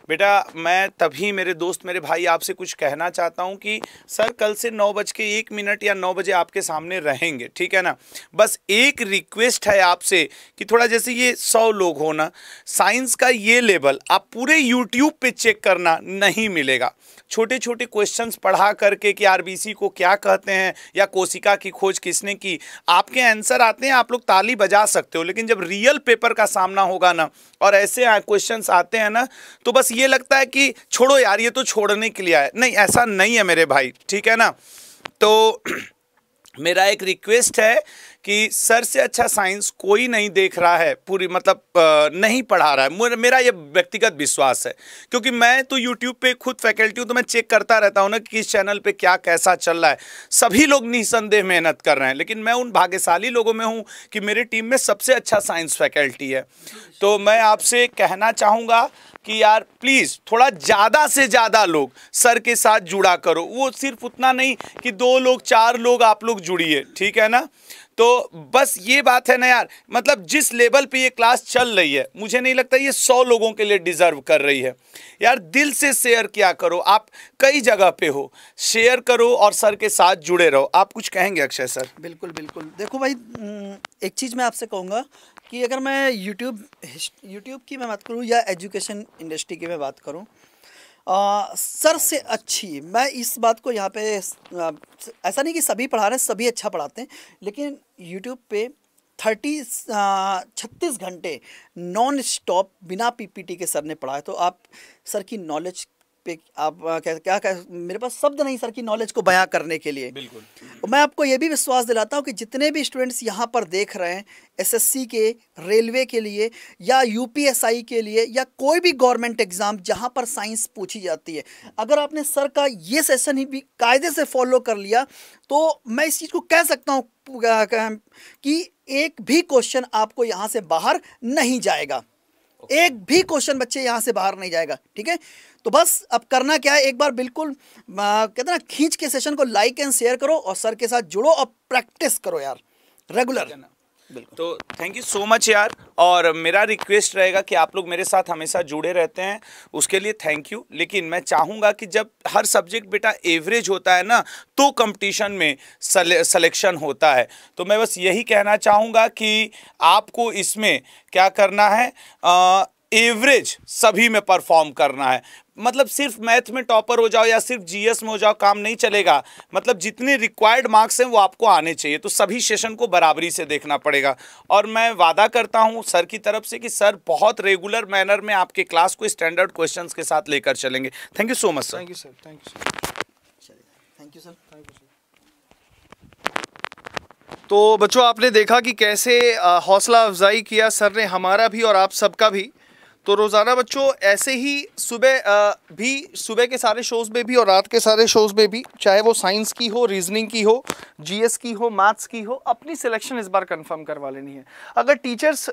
बेटा मैं तभी मेरे दोस्त मेरे भाई आपसे कुछ कहना चाहता हूँ कि सर कल से नौ बज के एक मिनट या नौ बजे आपके सामने रहेंगे ठीक है ना बस एक रिक्वेस्ट है आपसे कि थोड़ा जैसे ये सौ लोग होना साइंस का ये लेवल आप पूरे यूट्यूब पे चेक करना नहीं मिलेगा छोटे छोटे क्वेश्चंस पढ़ा करके कि आरबीसी को क्या कहते हैं या कोशिका की खोज किसने की आपके आंसर आते हैं आप लोग ताली बजा सकते हो लेकिन जब रियल पेपर का सामना होगा ना और ऐसे क्वेश्चंस आते हैं ना तो बस ये लगता है कि छोड़ो यार ये तो छोड़ने के लिए आए नहीं ऐसा नहीं है मेरे भाई ठीक है ना तो मेरा एक रिक्वेस्ट है कि सर से अच्छा साइंस कोई नहीं देख रहा है पूरी मतलब नहीं पढ़ा रहा है मेरा ये व्यक्तिगत विश्वास है क्योंकि मैं तो यूट्यूब पे खुद फैकल्टी हूँ तो मैं चेक करता रहता हूँ ना कि किस चैनल पे क्या कैसा चल रहा है सभी लोग निसंदेह मेहनत कर रहे हैं लेकिन मैं उन भाग्यशाली लोगों में हूँ कि मेरी टीम में सबसे अच्छा साइंस फैकल्टी है तो मैं आपसे कहना चाहूँगा कि यार प्लीज़ थोड़ा ज़्यादा से ज़्यादा लोग सर के साथ जुड़ा करो वो सिर्फ उतना नहीं कि दो लोग चार लोग आप लोग जुड़िए ठीक है ना तो बस ये बात है ना यार मतलब जिस लेवल पे ये क्लास चल रही है मुझे नहीं लगता ये सौ लोगों के लिए डिज़र्व कर रही है यार दिल से शेयर किया करो आप कई जगह पे हो शेयर करो और सर के साथ जुड़े रहो आप कुछ कहेंगे अक्षय सर बिल्कुल बिल्कुल देखो भाई एक चीज़ मैं आपसे कहूँगा कि अगर मैं यूट्यूब यूट्यूब की मैं बात करूँ या एजुकेशन इंडस्ट्री की मैं बात करूँ आ, सर से अच्छा, अच्छा। अच्छी मैं इस बात को यहाँ पे ऐसा नहीं कि सभी पढ़ा रहे हैं सभी अच्छा पढ़ाते हैं लेकिन यूट्यूब पे थर्टी छत्तीस घंटे नॉन स्टॉप बिना पीपीटी के सर ने पढ़ाया तो आप सर की नॉलेज पे आप क्या क्या, क्या मेरे पास शब्द नहीं सर की नॉलेज को बयां करने के लिए बिल्कुल मैं आपको ये भी विश्वास दिलाता हूँ कि जितने भी स्टूडेंट्स यहाँ पर देख रहे हैं एसएससी के रेलवे के लिए या यूपीएसआई के लिए या कोई भी गवर्नमेंट एग्ज़ाम जहाँ पर साइंस पूछी जाती है अगर आपने सर का ये सेशन ही भी कायदे से फॉलो कर लिया तो मैं इस चीज़ को कह सकता हूँ कि एक भी क्वेश्चन आपको यहाँ से बाहर नहीं जाएगा okay. एक भी क्वेश्चन बच्चे यहाँ से बाहर नहीं जाएगा ठीक है तो बस अब करना क्या है एक बार बिल्कुल कहते ना खींच के सेशन को लाइक एंड शेयर करो और सर के साथ जुड़ो और प्रैक्टिस करो यार रेगुलर तो थैंक यू सो मच यार और मेरा रिक्वेस्ट रहेगा कि आप लोग मेरे साथ हमेशा जुड़े रहते हैं उसके लिए थैंक यू लेकिन मैं चाहूँगा कि जब हर सब्जेक्ट बेटा एवरेज होता है ना तो कंपटीशन में सले, होता है तो मैं बस यही कहना चाहूँगा कि आपको इसमें क्या करना है आ, एवरेज सभी में परफॉर्म करना है मतलब सिर्फ मैथ में टॉपर हो जाओ या सिर्फ जीएस में हो जाओ काम नहीं चलेगा मतलब जितने रिक्वायर्ड मार्क्स हैं वो आपको आने चाहिए तो सभी सेशन को बराबरी से देखना पड़ेगा और मैं वादा करता हूँ सर की तरफ से कि सर बहुत रेगुलर मैनर में आपके क्लास को स्टैंडर्ड क्वेश्चन के साथ लेकर चलेंगे thank you so much thank you sir thank you sir thank you sir thank you sir तो बच्चों आपने देखा कि कैसे हौसला अफजाई किया सर ने हमारा भी और आप सबका भी तो रोज़ाना बच्चों ऐसे ही सुबह भी सुबह के सारे शोज़ में भी और रात के सारे शोज़ में भी चाहे वो साइंस की हो रीजनिंग की हो जीएस की हो मैथ्स की हो अपनी सिलेक्शन इस बार कंफर्म करवा लेनी है अगर टीचर्स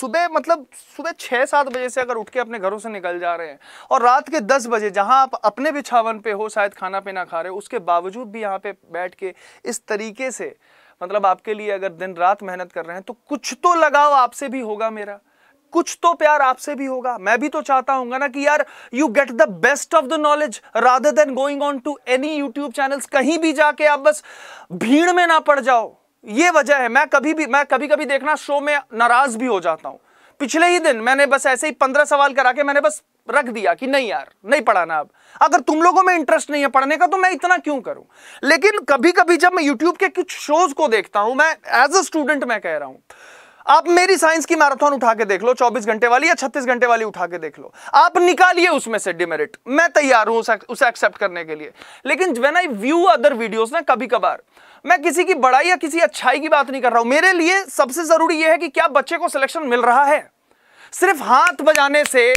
सुबह मतलब सुबह छः सात बजे से अगर उठ के अपने घरों से निकल जा रहे हैं और रात के दस बजे जहाँ आप अपने बिछावन पर हो शायद खाना पीना खा रहे हो उसके बावजूद भी यहाँ पर बैठ के इस तरीके से मतलब आपके लिए अगर दिन रात मेहनत कर रहे हैं तो कुछ तो लगाव आपसे भी होगा मेरा कुछ तो प्यार आपसे भी होगा मैं भी तो चाहता हूँ ना कि यार you get the best of the knowledge rather than going on to any YouTube channel कहीं भी जाके आप बस भीड़ में ना पड़ जाओ ये वजह है मैं कभी भी मैं कभी कभी देखना शो में नाराज भी हो जाता हूं पिछले ही दिन मैंने बस ऐसे ही पंद्रह सवाल करा के मैंने बस रख दिया कि नहीं यार नहीं पढ़ाना अब अगर तुम लोगों में इंटरेस्ट नहीं है पढ़ने का तो मैं इतना क्यों करूं लेकिन कभी कभी जब मैं यूट्यूब के कुछ शोज को देखता हूं मैं एज अ स्टूडेंट मैं कह रहा हूं आप मेरी साइंस की मैराथन उठा के देख लो 24 घंटे वाली या 36 घंटे वाली उठा के देख लो आप निकालिए उसमें से डिमेरिट मैं तैयार हूं उसे एक्सेप्ट करने के लिए लेकिन when I view other videos ना कभी कभार मैं किसी की बड़ाई या किसी अच्छाई की बात नहीं कर रहा हूं मेरे लिए सबसे जरूरी यह है कि क्या बच्चे को सिलेक्शन मिल रहा है सिर्फ हाथ बजाने से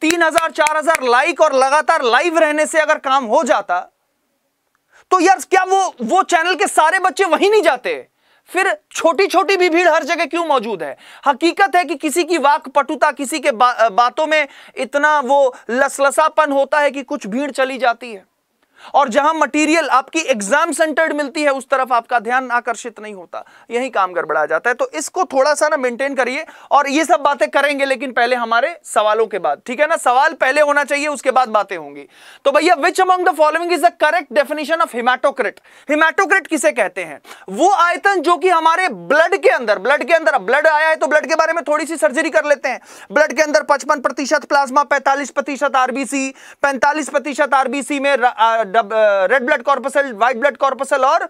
तीन हजार चार हजार लाइक और लगातार लाइव रहने से अगर काम हो जाता तो यार क्या वो वो चैनल के सारे बच्चे वहीं नहीं जाते फिर छोटी छोटी भी भीड़ हर जगह क्यों मौजूद है हकीकत है कि किसी की वाक पटुता किसी के बा, बातों में इतना वो लसलसापन होता है कि कुछ भीड़ चली जाती है और जहां मटेरियल आपकी एग्जाम सेंटर्ड मिलती है उस तरफ आपका ध्यान आकर्षित नहीं होता यही काम गड़बड़ा जाता है तो इसको थोड़ा सा ना मेंटेन करिए और ये सब बातें करेंगे लेकिन पहले हमारे सवालों के बाद ठीक है ना सवाल पहले होना चाहिए उसके बाद बातें होंगी तो भैया which among the following is a correct definition of haematocrit haematocrit किसे कहते हैं वो आयतन जो कि हमारे ब्लड के अंदर ब्लड के अंदर ब्लड आया है तो ब्लड के बारे में थोड़ी सी सर्जरी कर लेते हैं ब्लड के अंदर पचपन प्लाज्मा पैंतालीस प्रतिशत आरबीसी पैंतालीस प्रतिशत आरबीसी में red blood corpuscle white blood corpuscle और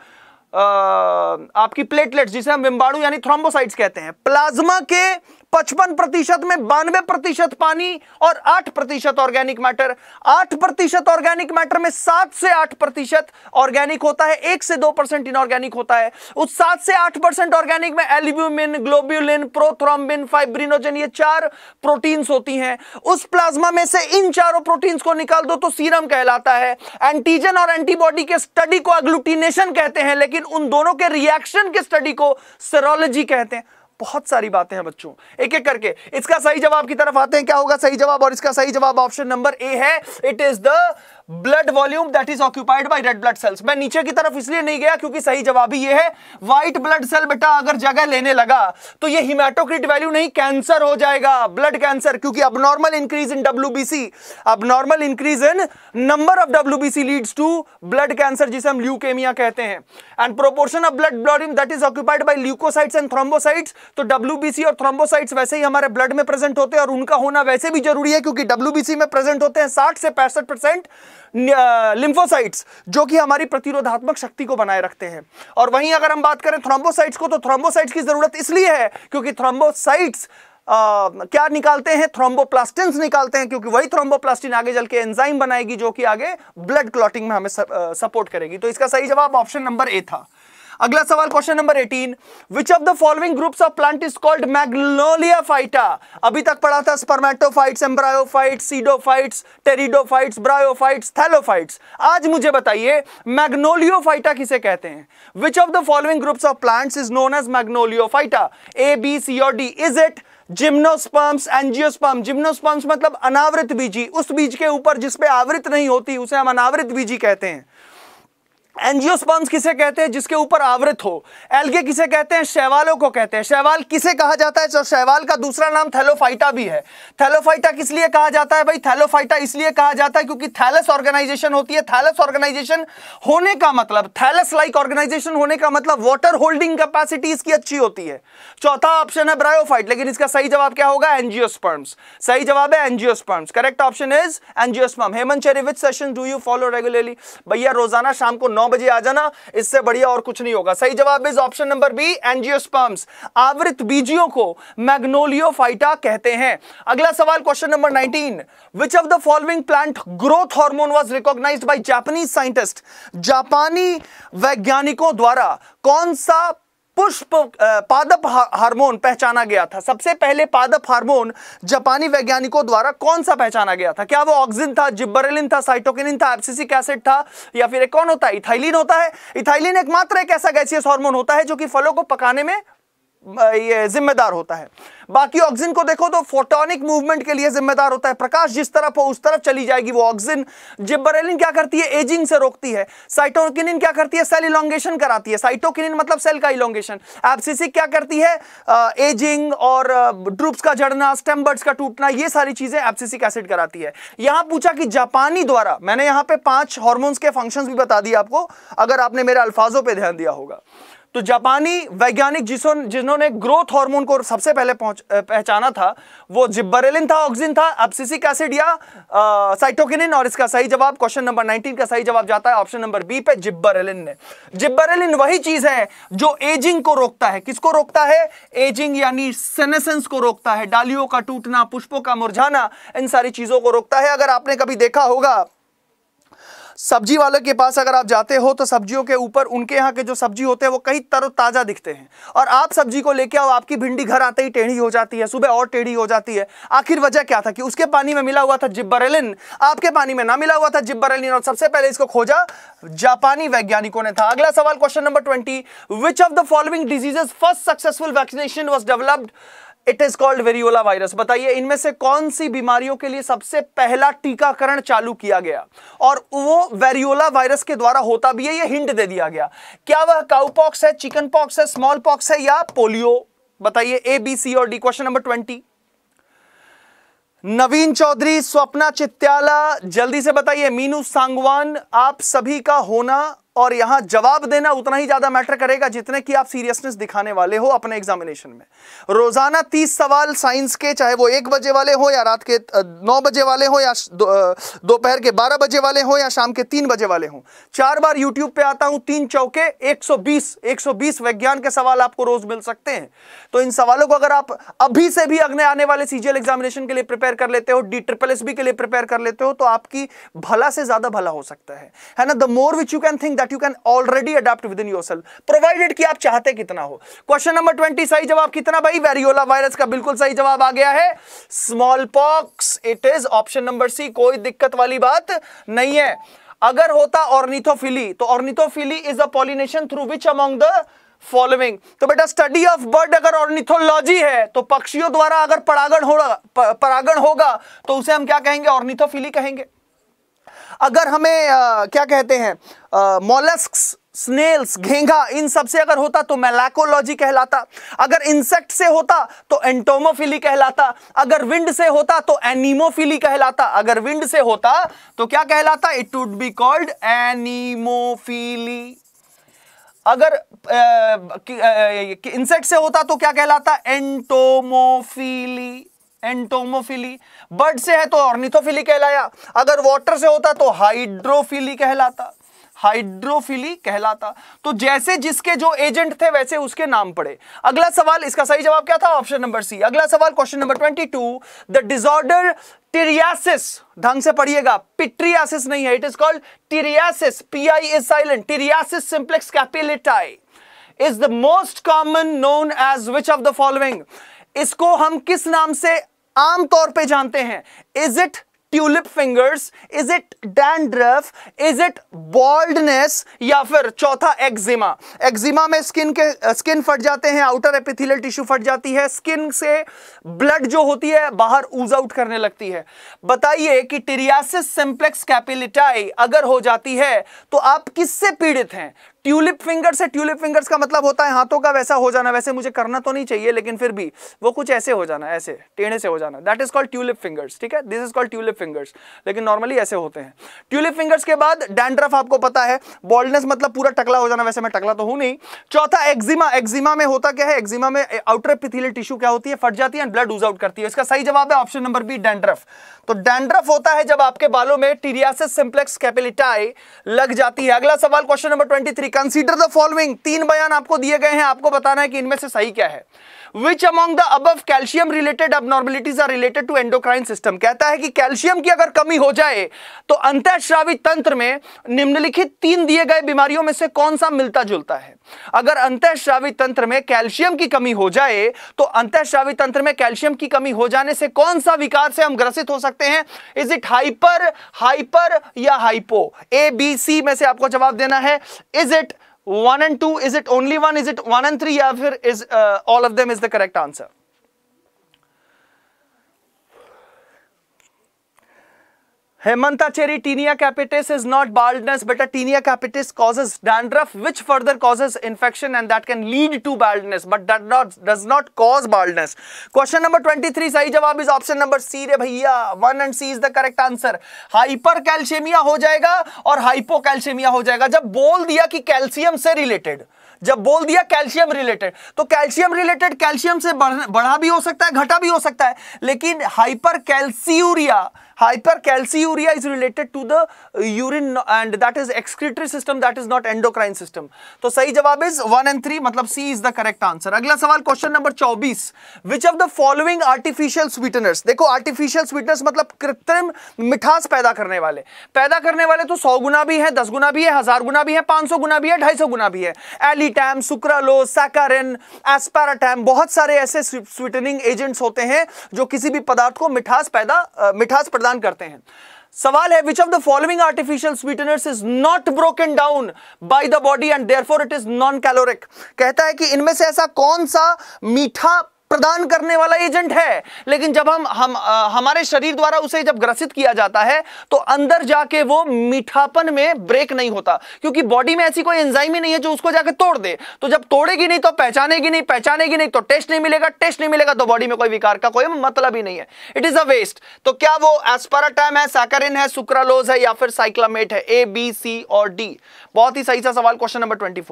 आपकी प्लेटलेट्स जिसे हम विम्बाणु यानी थ्रोम्बोसाइट्स कहते हैं प्लाज्मा के 55 प्रतिशत में बानवे प्रतिशत पानी और 8 प्रतिशत ऑर्गेनिक मैटर 8 प्रतिशत ऑर्गेनिक मैटर में 7 से 8 प्रतिशत ऑर्गेनिक होता है एक से दो परसेंट इनऑर्गेनिक होता है उस 7 से 8 परसेंट ऑर्गेनिक में एल्ब्यूमिन ग्लोब्यूलिन प्रोथ्रोम्बिन फाइब्रिनोजन ये चार प्रोटीन्स होती हैं उस प्लाज्मा में से इन चारों प्रोटीन्स को निकाल दो तो सीरम कहलाता है एंटीजन और एंटीबॉडी के स्टडी को अग्लुटिनेशन कहते हैं लेकिन लेकिन उन दोनों के रिएक्शन की स्टडी को सरोलॉजी कहते हैं बहुत सारी बातें हैं बच्चों एक एक करके इसका सही जवाब की तरफ आते हैं क्या होगा सही जवाब और इसका सही जवाब ऑप्शन नंबर ए है it is the blood volume that is occupied by red blood cells मैं नीचे की तरफ इसलिए नहीं गया क्योंकि सही जवाब ही ये है व्हाइट ब्लड सेल बेटा अगर जगह लेने लगा तो ये हिमाटोक्रिट वैल्यू नहीं कैंसर हो जाएगा ब्लड कैंसर क्योंकि abnormal increase in W B WBC abnormal increase in number of W B C leads to blood cancer जिसे हम ल्यूकेमिया कहते हैं and proportion of blood volume that is occupied by leucocytes and thrombocytes तो W B C और thrombocytes वैसे ही हमारे blood में present होते हैं और उनका होना वैसे भी जरूरी है क्योंकि डब्ल्यू बी सी में प्रेजेंट होते हैं साठ से पैंसठ परसेंट लिम्फोसाइट्स जो कि हमारी प्रतिरोधात्मक शक्ति को बनाए रखते हैं और वहीं अगर हम बात करें थ्रोम्बोसाइट्स को तो थ्रोम्बोसाइट्स की ज़रूरत इसलिए है क्योंकि थ्रोम्बोसाइट्स आ, क्या निकालते हैं थ्रोम्बोप्लास्टिन निकालते हैं क्योंकि वही थ्रोम्बोप्लास्टिन आगे चल के एंजाइम बनाएगी जो कि आगे ब्लड क्लॉटिंग में हमें सपोर्ट करेगी तो इसका सही जवाब ऑप्शन नंबर ए था अगला सवाल question number 18 which of the following groups of plant is called magnoliophyta अभी तक पढ़ा था spermatophytes embryophytes seedophytes pteridophytes bryophytes thallophytes आज मुझे बताइए मैग्नोलियोफाइटा किसे कहते हैं which of the following groups of plants is known as magnoliophyta A B C और D is it gymnosperms angiosperm gymnosperms मतलब अनावृत बीजी उस बीज के ऊपर जिसपे आवृत नहीं होती उसे हम अनावृत बीजी कहते हैं एंजियोस्पॉन्स किसे कहते हैं जिसके ऊपर आवृत हो एल्गे किसे कहते हैं शैवालों को कहते हैं शैवाल किसे कहा जाता है जो शैवाल का दूसरा नाम थैलोफाइटा भी है थैलोफाइटा किस लिए कहा जाता है भाई थैलोफाइटा इसलिए कहा जाता है क्योंकि थैलस ऑर्गेनाइजेशन होती है थैलस ऑर्गेनाइजेशन होने का मतलब थैलस लाइक ऑर्गेनाइजेशन होने का मतलब वाटर होल्डिंग कैपेसिटी इसकी अच्छी होती है चौथा ऑप्शन है ब्रायोफाइट लेकिन इसका सही जवाब क्या होगा एनजियोस्पर्म्स सही जवाब है angiosperms correct option is angiosperm Hemant Cheri which session do you follow regularly भैया रोजाना शाम को नौ नौ बजे आ जाना इससे बढ़िया और कुछ नहीं होगा सही जवाब is option number B angiosperms आवृत बीजियों को फाइटा कहते हैं अगला सवाल question number 19 which of the following plant growth hormone was recognise by Japanese scientist जापानी वैज्ञानिकों द्वारा कौन सा पुष्प पादप हार्मोन पहचाना गया था सबसे पहले पादप हार्मोन जापानी वैज्ञानिकों द्वारा कौन सा पहचाना गया था क्या वो ऑक्सिन था जिब्बरेलिन था साइटोकिनिन था एफसीसिक एसिड था या फिर एक कौन होता है इथाइलिन होता है इथाइलिन एकमात्र एक ऐसा गैसियस हार्मोन होता है जो कि फलों को पकाने में ये जिम्मेदार होता है बाकी ऑक्सीजन को देखो तो फोटोनिक मूवमेंट के लिए जिम्मेदार होता है प्रकाश जिस तरफ हो उस तरफ चली जाएगी वो ऑक्सीजन जिब्बरेलिन क्या करती है एजिंग से रोकती है साइटोकिनिन क्या करती है सेल इलोंगेशन कराती है साइटोकिनिन मतलब सेल का इलोंगेशन एब्सिसिक क्या करती है आ, एजिंग और ड्रूप्स का जड़ना स्टेम बर्ड्स का टूटना ये सारी चीजें एब्सिसिक एसिड कराती है यहां पूछा कि जापानी द्वारा मैंने यहां पर पांच हॉर्मोन्स के फंक्शन भी बता दिए आपको अगर आपने मेरे अल्फाजों पर ध्यान दिया होगा तो जापानी वैज्ञानिक जिन्होंने ग्रोथ हार्मोन को सबसे पहले पहचाना था वो जिब्बरेलिन था ऑक्सिन था एब्सिसिक एसिड या साइटोकिनिन और इसका सही जवाब क्वेश्चन नंबर 19 का सही जवाब जाता है ऑप्शन नंबर बी पे जिब्बरेलिन ने जिब्बरेलिन वही चीज है जो एजिंग को रोकता है किसको रोकता है एजिंग यानी सेनेसेंस को रोकता है डालियों का टूटना पुष्पों का मुरझाना इन सारी चीजों को रोकता है अगर आपने कभी देखा होगा सब्जी वाले के पास अगर आप जाते हो तो सब्जियों के ऊपर उनके यहाँ के जो सब्जी होते हैं वो तरह तरोताज़ा दिखते हैं और आप सब्जी को लेके आओ आपकी भिंडी घर आते ही टेढ़ी हो जाती है सुबह और टेढ़ी हो जाती है आखिर वजह क्या था कि उसके पानी में मिला हुआ था जिब्बरेलिन आपके पानी में ना मिला हुआ था जिब्बरेलिन और सबसे पहले इसको खोजा जापानी वैज्ञानिकों ने था अगला सवाल question number twenty which of the following diseases first successful vaccination was developed it is called variola virus बताइए इनमें से कौन सी बीमारियों के लिए सबसे पहला टीकाकरण चालू किया गया और वो वेरियोला वायरस के द्वारा होता भी है ये हिंट दे दिया गया क्या वह काउपॉक्स है चिकन पॉक्स है स्मॉल पॉक्स है या पोलियो बताइए ए बी सी और D question number twenty Naveen Chaudhary Swapna Chityala जल्दी से बताइए मीनू सांगवान आप सभी का होना और यहां जवाब देना उतना ही ज्यादा मैटर करेगा जितने कि आप सीरियसनेस दिखाने वाले हो अपने एग्जामिनेशन में रोजाना तीस सवाल साइंस के चाहे वो एक बजे वाले हो या रात के नौ बजे वाले हो या दोपहर दो के बारह बजे वाले हो या शाम के तीन बजे वाले हो चार बार यूट्यूब पे आता हूं तीन चौके 120 120 विज्ञान के सवाल आपको रोज मिल सकते हैं तो इन सवालों को अगर आप अभी से भी अगले आने वाले सीजीएल एग्जामिनेशन के लिए प्रिपेयर कर लेते हो डी ट्रिपल एस के लिए प्रिपेयर कर लेते हो तो आपकी भला से ज्यादा भला हो सकता है ना the more which you can think that you can already adapt within yourself provided कि आप चाहते कितना हो क्वेश्चन नंबर ट्वेंटी सही जवाब कितना भाई वेरियोला वायरस का बिल्कुल सही जवाब आ गया है small pox it is option number C कोई दिक्कत वाली बात नहीं है अगर होता ऑर्निथोफिली तो ornithophily is a pollination through which among the following तो बेटा स्टडी ऑफ बर्ड अगर ऑर्निथोलॉजी है तो पक्षियों द्वारा अगर परागण होगा परागण होगा तो उसे हम क्या कहेंगे ऑर्निथोफिली कहेंगे अगर हमें आ, क्या कहते हैं मोलस्क स्नेल्स घेंगा इन सब से अगर होता तो मेलाकोलॉजी कहलाता अगर इंसेक्ट से होता तो एंटोमोफिली कहलाता अगर विंड से होता तो एनिमोफिली कहलाता अगर विंड से होता तो क्या कहलाता it would be called anemophily अगर इंसेक्ट से होता तो क्या कहलाता एंटोमोफिली एंटोमोफिली बर्ड से है तो ऑर्निथोफिली कहलाया अगर वाटर से होता तो हाइड्रोफिली कहलाता हाइड्रोफिली कहलाता तो जैसे जिसके जो एजेंट थे वैसे उसके नाम पड़े अगला सवाल इसका सही जवाब क्या था ऑप्शन नंबर सी अगला सवाल question number twenty two the disorder pityriasis ढंग से पढ़िएगा पिट्रियासिस नहीं है it is called pityriasis P I is silent pityriasis simplex capillitii is the most common known as which of the following इसको हम किस नाम से आमतौर पे जानते हैं is it tulip fingers is it dandruff is it baldness या फिर चौथा एक्जिमा एक्जिमा में स्किन के स्किन फट जाते हैं आउटर एपिथिलियल टिश्यू फट जाती है स्किन से ब्लड जो होती है बाहर ऊज आउट करने लगती है बताइए कि टिरियासिस सिंप्लेक्स कैपिलिटाई अगर हो जाती है तो आप किससे पीड़ित हैं ट्यूलिप फिंगर्स है ट्यूलिप फिंगर्स का मतलब होता है हाथों का वैसा हो जाना वैसे मुझे करना तो नहीं चाहिए लेकिन फिर भी वो कुछ ऐसे हो जाना ऐसे टेढ़े से हो जाना that is called tulip fingers ठीक है this is called tulip fingers लेकिन नॉर्मली ऐसे होते हैं ट्यूलिप फिंगर्स के बाद डैंड्रफ आपको पता है बॉल्डनेस मतलब पूरा टकला हो जाना वैसे मैं टकला तो हूं नहीं चौथा एक्जिमा एक्जिमा में होता क्या है एक्जिमा में आउटर पिथिले टिश्यू क्या होती है फट जाती है एंड ब्लड उज आउट करती है इसका सही जवाब है ऑप्शन नंबर बी डैंड्रफ तो डैंड्रफ होता है जब आपके बालों में टीरियासिस सिंप्लेक्स कैपिलिटाई लग जाती है अगला सवाल question number twenty consider the following तीन बयान आपको दिए गए हैं आपको बताना है कि इनमें से सही क्या है विच अमॉन्ग द अब calcium related abnormalities are related to endocrine system कहता है कि कैल्शियम की अगर कमी हो जाए तो अंतःश्रावी तंत्र में निम्नलिखित तीन दिए गए बीमारियों में से कौन सा मिलता जुलता है अगर अंतःश्रावी तंत्र में कैल्शियम की कमी हो जाए तो अंतःश्रावी तंत्र में कैल्शियम की कमी हो जाने से कौन सा विकार से हम ग्रसित हो सकते हैं इज इट हाइपर हाइपर या हाइपो ए बी सी में से आपको जवाब देना है is it 1 and 2, is it only 1, is it 1 and 3, yeah, is, uh, all of them is the correct answer. cherry tinea capitis is not baldness but a tinea capitis causes dandruff which further causes infection and that can lead to baldness but that not, does not cause baldness. Question number 23 sahi jawab is option number C re bhaiya 1 and C is the correct answer. hypercalcemia ho jayega aur hypocalcemia ho jayega jab bol diya ki calcium se related जब बोल दिया calcium related तो calcium related calcium से बढ़ा भी हो सकता है घटा भी हो सकता है लेकिन hypercalciuria hypercalciuria is related to the urine and that is excretory system that is not endocrine system to sahi jawab is 1 and 3 matlab C is the correct answer agla sawal question number 24 which of the following artificial sweeteners dekho artificial sweeteners matlab kritrim mithas paida karne wale paida karne wale to 100 guna bhi hai 10 guna bhi hai 1000 guna bhi hai 500 guna bhi hai 250 guna bhi hai alitame sucralose saccharin aspartam bahut sare aise sweetening agents hote hain jo kisi bhi padarth ko mithas paida mithas प्रदान करते हैं सवाल है which of the following artificial sweeteners is not broken down by the body and therefore it is non caloric कहता है कि इनमें से ऐसा कौन सा मीठा प्रदान करने वाला एजेंट है लेकिन जब हम हम आ, हमारे शरीर द्वारा उसे जब ग्रसित किया जाता है तो अंदर जाके वो मीठापन में ब्रेक नहीं होता क्योंकि बॉडी में ऐसी कोई एंजाइम ही नहीं है जो उसको जाके तोड़ दे तो जब तोड़ेगी नहीं तो पहचानेगी नहीं पहचानेगी नहीं तो टेस्ट नहीं मिलेगा टेस्ट नहीं मिलेगा तो बॉडी में कोई विकार का कोई मतलब ही नहीं है इट इज अ वेस्ट तो क्या वो एस्पाराटाइम है सैकरिन है सुक्रालोज है या फिर साइक्लामेट है ए बी सी और डी बहुत ही सही सा सवाल क्वेश्चन नंबर ट्वेंटी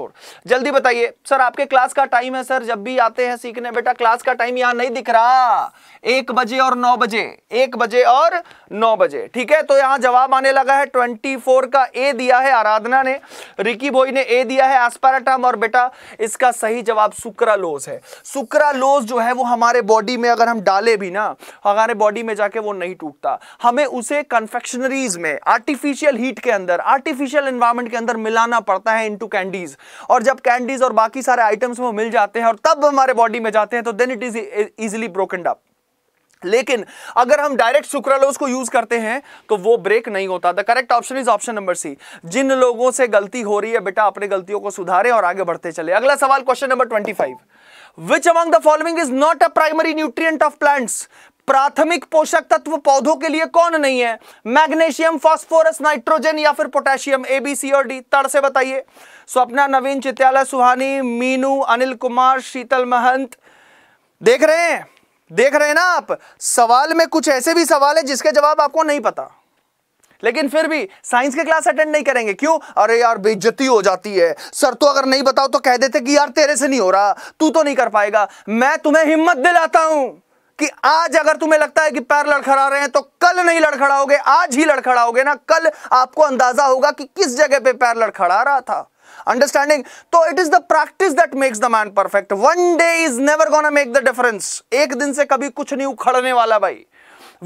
जल्दी बताइए सर आपके क्लास का टाइम है सर जब भी आते हैं सीखने बेटा क्लास का टाइम यहां नहीं दिख रहा एक बजे और नौ बजे एक बजे और नौ बजे ठीक है तो यहां जवाब आने लगा है ट्वेंटी फोर का ए दिया है आराधना ने रिकी बोई ने ए दिया है एस्पाराटाम और बेटा इसका सही जवाब सुक्रालोज है सुक्रालोज जो है वो हमारे बॉडी में अगर हम डाले भी ना हमारे बॉडी में जाके वो नहीं टूटता हमें उसे कन्फेक्शनरीज में आर्टिफिशियल हीट के अंदर आर्टिफिशियल इन्वायरमेंट के अंदर मिलाना पड़ता है इन कैंडीज और जब कैंडीज और बाकी सारे आइटम्स वो मिल जाते हैं और तब हमारे बॉडी में जाते हैं तो then it is easily broken up लेकिन अगर हम डायरेक्ट सुक्रालोज को यूज करते हैं तो वो ब्रेक नहीं होता the correct option is option number C जिन लोगों से गलती हो रही है बेटा अपने गलतियों को सुधारें और आगे बढ़ते चले अगला सवाल question number twenty five which among the following is not a primary nutrient of plants प्राथमिक पोषक तत्व पौधों के लिए कौन नहीं है मैग्नेशियम फास्फोरस नाइट्रोजन या फिर पोटेशियम ए बी सी और डी तड़ से बताइए स्वप्ना नवीन चित्याला सुहानी मीनू अनिल कुमार शीतल महंत देख रहे हैं देख रहे हैं ना आप सवाल में कुछ ऐसे भी सवाल है जिसके जवाब आपको नहीं पता लेकिन फिर भी साइंस की क्लास अटेंड नहीं करेंगे क्यों अरे यार बेइज्जती हो जाती है सर तो अगर नहीं बताओ तो कह देते कि यार तेरे से नहीं हो रहा तू तो नहीं कर पाएगा मैं तुम्हें हिम्मत दिलाता हूं कि आज अगर तुम्हें लगता है कि पैर लड़खड़ा रहे हैं तो कल नहीं लड़खड़ाओगे आज ही लड़खड़ाओगे ना कल आपको अंदाजा होगा कि किस जगह पे पैर लड़खड़ा रहा था अंडरस्टैंडिंग तो it is the practice that makes the man perfect one day is never gonna make the difference एक दिन से कभी कुछ नहीं उखड़ने वाला भाई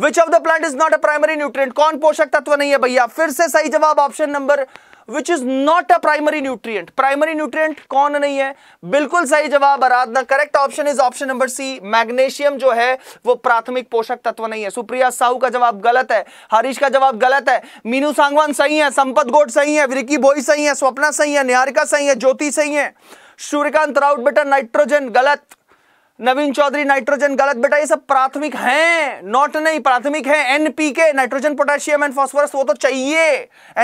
which of the plant is not a primary nutrient कौन पोषक तत्व नहीं है भैया फिर से सही जवाब option number which is not a primary nutrient primary nutrient कौन नहीं है बिल्कुल सही जवाब Aradhana correct option is option number C magnesium जो है वो प्राथमिक पोषक तत्व नहीं है सुप्रिया साहू का जवाब गलत है हरीश का जवाब गलत है मीनू सांगवान सही है संपत गोट सही है विरिकी भोई सही है स्वप्ना सही है निहारिका सही है ज्योति सही है सूर्यकांत राउट बेटा नाइट्रोजन गलत नवीन चौधरी नाइट्रोजन गलत बेटा ये सब प्राथमिक हैं नॉट नहीं प्राथमिक है NPK nitrogen potassium and phosphorus वो तो चाहिए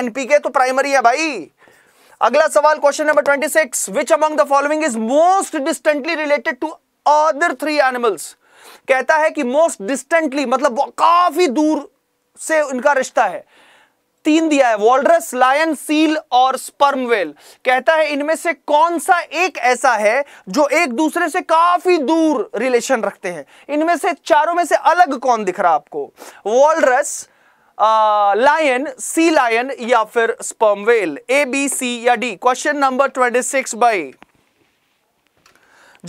एनपीके तो प्राइमरी है भाई अगला सवाल question number twenty six which among the following is most distantly related to other three animals कहता है कि मोस्ट डिस्टेंटली मतलब काफी दूर से उनका रिश्ता है तीन दिया है वॉलरस लायन सील और स्पर्म वेल कहता है इनमें से कौन सा एक ऐसा है जो एक दूसरे से काफी दूर रिलेशन रखते हैं इनमें से चारों में से अलग कौन दिख रहा है आपको वॉलरस लायन सी लायन या फिर sperm whale A B C या D question number twenty six बाई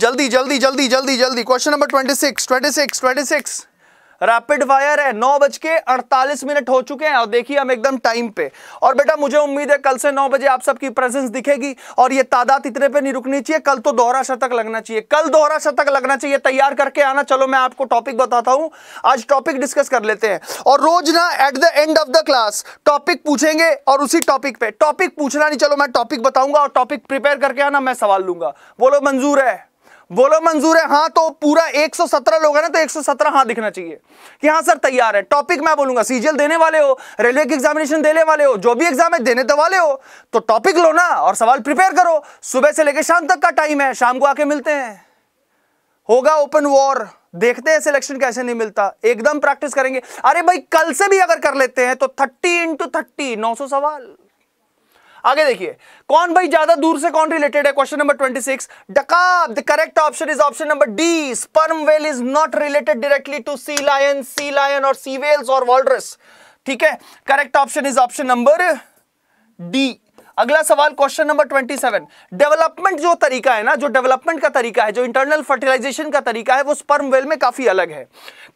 जल्दी जल्दी जल्दी जल्दी जल्दी question number twenty six twenty six twenty six rapid fire है नौ बज के अड़तालीस मिनट हो चुके हैं और देखिए हम एकदम टाइम पे और बेटा मुझे उम्मीद है कल से नौ बजे आप सबकी प्रेजेंस दिखेगी और ये तादाद इतने पे नहीं रुकनी चाहिए कल तो दोहरा शतक लगना चाहिए कल दोहरा शतक लगना चाहिए तैयार करके आना चलो मैं आपको टॉपिक बताता हूं आज टॉपिक डिस्कस कर लेते हैं और रोज ना at the end of the class topic पूछेंगे और उसी टॉपिक पे टॉपिक पूछना नहीं चलो मैं टॉपिक बताऊंगा और टॉपिक प्रिपेयर करके आना मैं सवाल लूंगा बोलो मंजूर है बोलो मंजूर है हाँ तो पूरा 117 लोग हैं ना तो 117 हाँ दिखना चाहिए कि हाँ सर तैयार है टॉपिक मैं बोलूंगा सीजीएल देने वाले हो रेलवे की एग्जामिनेशन देने वाले हो जो भी एग्जाम है देने तो वाले हो तो टॉपिक लो ना और सवाल प्रिपेयर करो सुबह से लेकर शाम तक का टाइम है शाम को आके मिलते हैं होगा ओपन वॉर देखते हैं सिलेक्शन कैसे नहीं मिलता एकदम प्रैक्टिस करेंगे अरे भाई कल से भी अगर कर लेते हैं तो थर्टी इंटू थर्टी नौ सौ सवाल आगे देखिए कौन भाई ज्यादा दूर से कौन रिलेटेड है क्वेश्चन नंबर 26 डकाब the correct option is option number D sperm whale is not related directly to sea lion sea lion और सी वेल्स और वॉल्ड्रस ठीक है correct option is option number D अगला सवाल क्वेश्चन नंबर 27 डेवलपमेंट जो तरीका है ना जो डेवलपमेंट का तरीका है जो इंटरनल फर्टिलाइजेशन का तरीका है वो स्पर्म वेल में काफी अलग है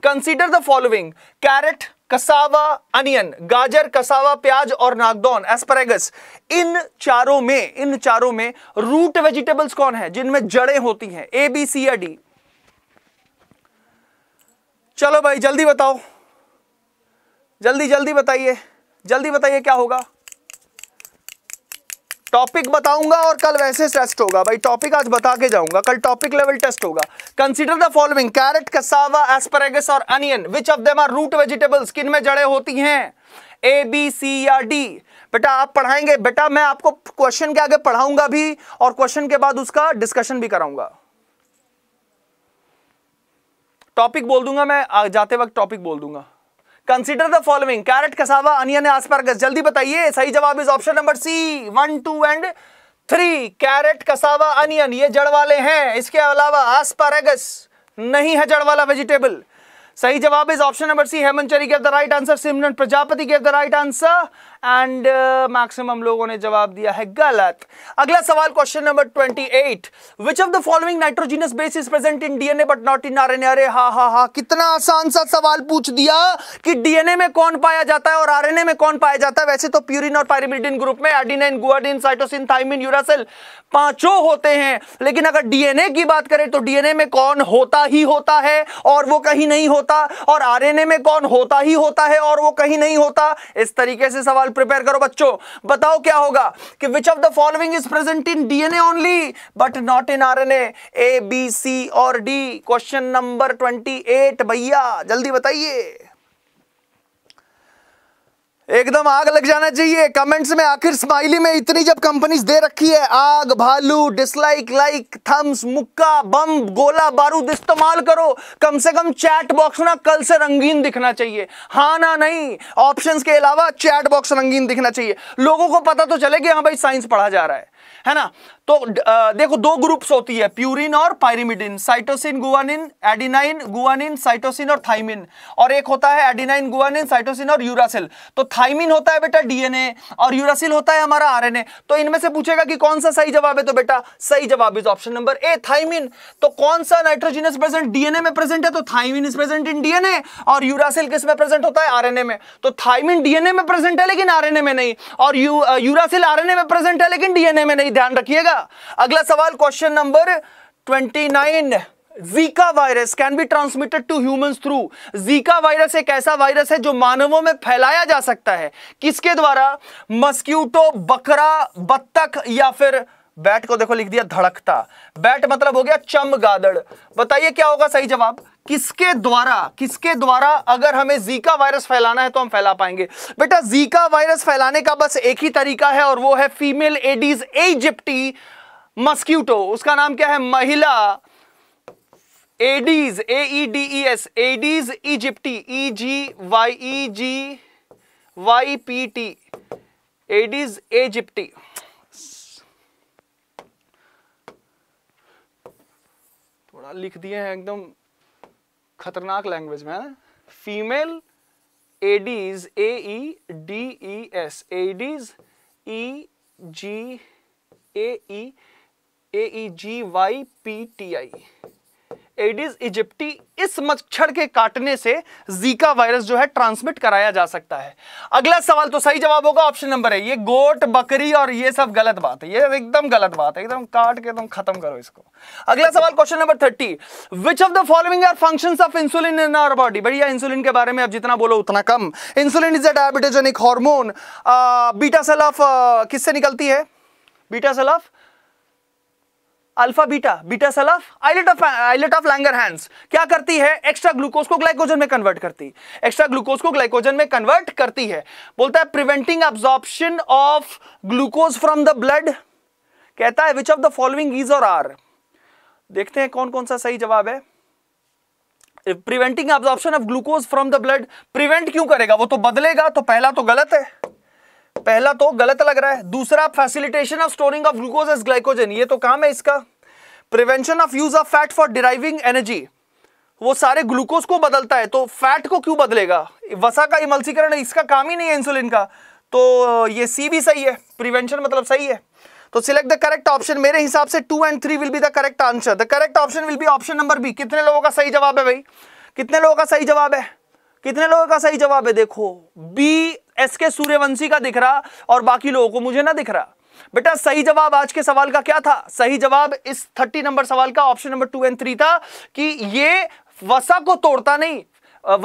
consider the following carrot cassava onion गाजर कसावा प्याज और नागदौन एस्परेगस इन चारों में इन चारों में रूट वेजिटेबल्स कौन है जिनमें जड़ें होती हैं ए बी सी या डी चलो भाई जल्दी बताओ जल्दी जल्दी बताइए जल्दी बताइए क्या होगा टॉपिक बताऊंगा और कल वैसे टेस्ट होगा भाई टॉपिक आज बता के जाऊंगा कल टॉपिक लेवल टेस्ट होगा consider the following carrot cassava asparagus और onion which of them are root vegetables किन में जड़े होती हैं ए बी सी या डी बेटा आप पढ़ाएंगे बेटा मैं आपको क्वेश्चन के आगे पढ़ाऊंगा भी और क्वेश्चन के बाद उसका डिस्कशन भी कराऊंगा टॉपिक बोल दूंगा मैं जाते वक्त टॉपिक बोल दूंगा consider the following carrot cassava onion asparagus जल्दी बताइए सही जवाब is option number C one two and three carrot cassava onion ये जड़ वाले हैं इसके अलावा एस्पारेगस नहीं है जड़ वाला वेजिटेबल सही जवाब is option number C Hemant Chari gave the right answer Simran Prajapati gave the right answer and maximum uh, लोगों ने जवाब दिया है गलत अगला सवाल question number 28 which of the following nitrogenous base is present in DNA but not in RNA अरे हा हा हा कितना आसान सा सवाल पूछ दिया कि डीएनए में कौन पाया जाता है और आरएनए में कौन पाया जाता है वैसे तो प्यूरिन और पायरिमिडिन ग्रुप में adenine guanine cytosine thymine uracil पांचों होते हैं लेकिन अगर डीएनए की बात करें तो डीएनए में कौन होता ही होता है और वो कहीं नहीं होता और आरएनए में कौन होता ही होता है और वो कहीं नहीं होता इस तरीके से सवाल सवाल प्रिपेयर करो बच्चों बताओ क्या होगा कि which of the following is present in DNA only but not in RNA A B C और D question number twenty eight भैया जल्दी बताइए एकदम आग लग जाना चाहिए कमेंट्स में आखिर स्माइली में इतनी जब कंपनीज दे रखी है आग भालू डिसलाइक लाइक थम्स मुक्का बम गोला बारूद इस्तेमाल करो कम से कम चैट बॉक्स ना कल से रंगीन दिखना चाहिए हाँ ना नहीं ऑप्शंस के अलावा चैट बॉक्स रंगीन दिखना चाहिए लोगों को पता तो चले कि हाँ भाई साइंस पढ़ा जा रहा है है ना तो देखो दो ग्रुप्स होती है प्यूरिन और pyrimidine cytosine guanine adenine guanine cytosine और थाइमिन और एक होता है एडिनाइन गुआनिन साइटोसिन और यूरासिल तो थाइमिन होता है बेटा डीएनए और यूरासिल होता है हमारा आरएनए तो इनमें से पूछेगा कि कौन सा सही जवाब है तो बेटा सही जवाब is option number A thymine तो कौन सा नाइट्रोजिनस प्रेजेंट डीएनए में प्रेजेंट है तो thymine is present in DNA और यूरासिल किस में प्रेजेंट होता है आरएनए में तो थाइमिन डीएनए में प्रेजेंट है लेकिन आरएनए में नहीं और यूरासिल आरएनए में प्रेजेंट है लेकिन डीएनए में नहीं ध्यान रखिएगा अगला सवाल question number 29 Zika virus can be transmitted to humans through Zika virus एक ऐसा वायरस है जो मानवों में फैलाया जा सकता है किसके द्वारा मस्क्यूटो बकरा बत्तख या फिर बैट को देखो लिख दिया धड़कता बैट मतलब हो गया चमगादड़ बताइए क्या होगा सही जवाब किसके द्वारा किसके द्वारा अगर हमें जीका वायरस फैलाना है तो हम फैला पाएंगे बेटा जीका वायरस फैलाने का बस एक ही तरीका है और वो है फीमेल एडीज एजिप्टी मस्क्यूटो उसका नाम क्या है महिला Aedes A E D E S Aedes aegypti E G Y E G Y P T Aedes aegypti थोड़ा लिख दिए हैं एकदम खतरनाक लैंग्वेज में है female Aedes A E D E S Aedes E G A E A E G Y P T I Aedes aegypti इस मच्छर के काटने से जीका वायरस जो है ट्रांसमिट कराया जा सकता है अगला सवाल तो सही जवाब होगा ऑप्शन नंबर है ये गोट बकरी और ये सब गलत बात है ये एकदम गलत बात है एकदम काट के एकदम खत्म करो इसको अगला सवाल question number thirty which of the following are function of insulin in our body भैया इंसुलिन के बारे में अब जितना बोलो उतना कम insulin is a diabetogenic hormone beta cell of किससे निकलती है beta cell of alpha beta beta सलफ islet of islet of Langerhans क्या करती है एक्स्ट्रा ग्लूकोज को ग्लाइकोजन में कन्वर्ट करती है एक्स्ट्रा ग्लूकोज को ग्लाइकोजन में कन्वर्ट करती है बोलता है preventing absorption of glucose from the blood कहता है which of the following is और आर देखते हैं कौन कौन सा सही जवाब है preventing absorption of glucose from the blood prevent क्यों करेगा वो तो बदलेगा तो पहला तो गलत है पहला तो गलत लग रहा है दूसरा facilitation of storing of glucose as glycogen ये तो काम है इसका prevention of use of fat for deriving energy वो सारे ग्लूकोज को बदलता है तो फैट को क्यों बदलेगा वसा का इमल्सीकरण इसका काम ही नहीं है इंसुलिन का तो ये सी भी सही है प्रिवेंशन मतलब सही है तो सिलेक्ट द करेक्ट ऑप्शन मेरे हिसाब से two and three will be the correct answer the correct option will be option number B कितने लोगों का सही जवाब है भाई कितने लोगों का सही जवाब है कितने लोगों का सही जवाब है देखो बी एस के सूर्यवंशी का दिख रहा और बाकी लोगों को मुझे ना दिख रहा बेटा सही जवाब आज के सवाल का क्या था सही जवाब इस थर्टी नंबर सवाल का option number two and three था कि ये वसा को तोड़ता नहीं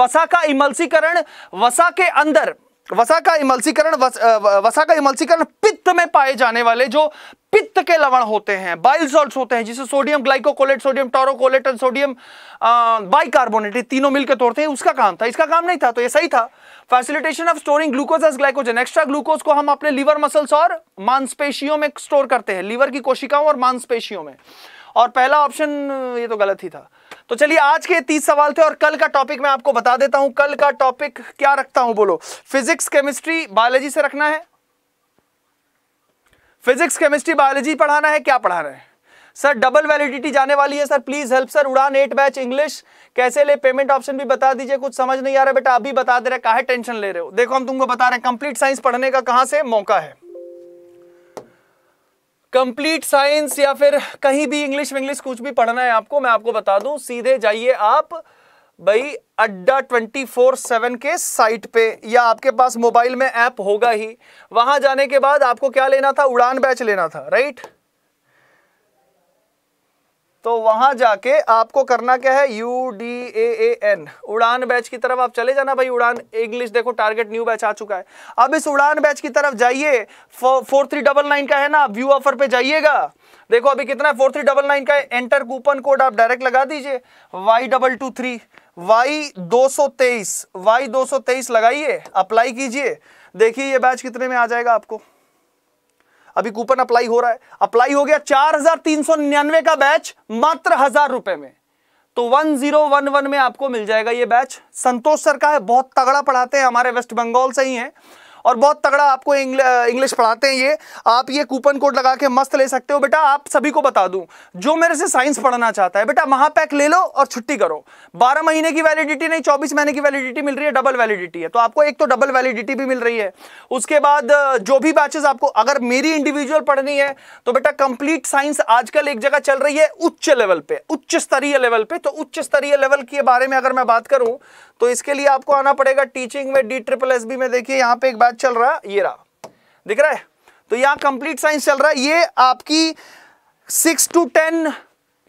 वसा का इमलसीकरण वसा के अंदर वसा का इमलसीकरण वस, वसा का इमलसीकरण पित्त में पाए जाने वाले जो पित्त के लवण होते हैं बाइल सॉल्ट्स होते हैं जिसे सोडियम ग्लाइकोकोलेट सोडियम टोरोकोलेट और सोडियम बाइकार्बोनेट ये तीनों मिलकर तोड़ते हैं उसका काम था इसका काम नहीं था तो ये सही था facilitation of storing glucose as glycogen extra glucose को हम अपने लीवर मसल्स और मांसपेशियों में स्टोर करते हैं लीवर की कोशिकाओं और मांसपेशियों में और पहला ऑप्शन ये तो गलत ही था तो चलिए आज के तीस सवाल थे और कल का टॉपिक मैं आपको बता देता हूं कल का टॉपिक क्या रखता हूं बोलो फिजिक्स केमिस्ट्री बायोलॉजी से रखना है फिजिक्स केमिस्ट्री बायोलॉजी पढ़ाना है क्या पढ़ाना है सर डबल वैलिडिटी जाने वाली है sir please help sir Udaan at batch English कैसे ले पेमेंट ऑप्शन भी बता दीजिए कुछ समझ नहीं आ रहा बेटा अभी बता दे रहे काहे टेंशन ले रहे हो देखो हम तुमको बता रहे हैं कंप्लीट साइंस पढ़ने का कहां से मौका है कंप्लीट साइंस या फिर कहीं भी इंग्लिश विंग्लिश कुछ भी पढ़ना है आपको मैं आपको बता दूं सीधे जाइए आप भाई अड्डा 24/7 के साइट पे या आपके पास मोबाइल में ऐप होगा ही वहां जाने के बाद आपको क्या लेना था उड़ान बैच लेना था राइट right? तो वहां जाके आपको करना क्या है U D A N Udaan batch की तरफ आप चले जाना भाई उड़ान इंग्लिश देखो टारगेट न्यू बैच आ चुका है अब इस उड़ान बैच की तरफ जाइए फोर थ्री डबल नाइन का है ना व्यू ऑफर पे जाइएगा देखो अभी कितना है फोर थ्री डबल नाइन का है एंटर कूपन कोड आप डायरेक्ट लगा दीजिए Y double two three Y दो सौ तेईस वाई दो सौ तेईस लगाइए अप्लाई कीजिए देखिए ये बैच कितने में आ जाएगा आपको अभी कूपन अप्लाई हो रहा है अप्लाई हो गया चार हजार तीन सौ निन्यानवे का बैच मात्र हजार रुपए में तो वन जीरो वन वन में आपको मिल जाएगा ये बैच संतोष सर का है बहुत तगड़ा पढ़ाते हैं हमारे वेस्ट बंगाल से ही है और बहुत तगड़ा आपको इंग्लिश पढ़ाते हैं ये आप ये कूपन कोड लगा के मस्त ले सकते हो बेटा आप सभी को बता दूं जो मेरे से साइंस पढ़ना चाहता है बेटा महापैक ले लो और छुट्टी करो बारह महीने की वैलिडिटी नहीं चौबीस महीने की वैलिडिटी मिल रही है डबल वैलिडिटी है तो आपको एक तो डबल वैलिडिटी भी मिल रही है उसके बाद जो भी बैचेस आपको अगर मेरी इंडिविजुअल पढ़नी है तो बेटा कंप्लीट साइंस आजकल एक जगह चल रही है उच्च लेवल पे उच्च स्तरीय लेवल पे तो उच्च स्तरीय लेवल के बारे में अगर मैं बात करूं तो इसके लिए आपको आना पड़ेगा टीचिंग में डी ट्रिपल एस बी में देखिए यहां पे एक बैच चल रहा है ये रहा दिख रहा है तो यहां कंप्लीट साइंस चल रहा है ये आपकी six to ten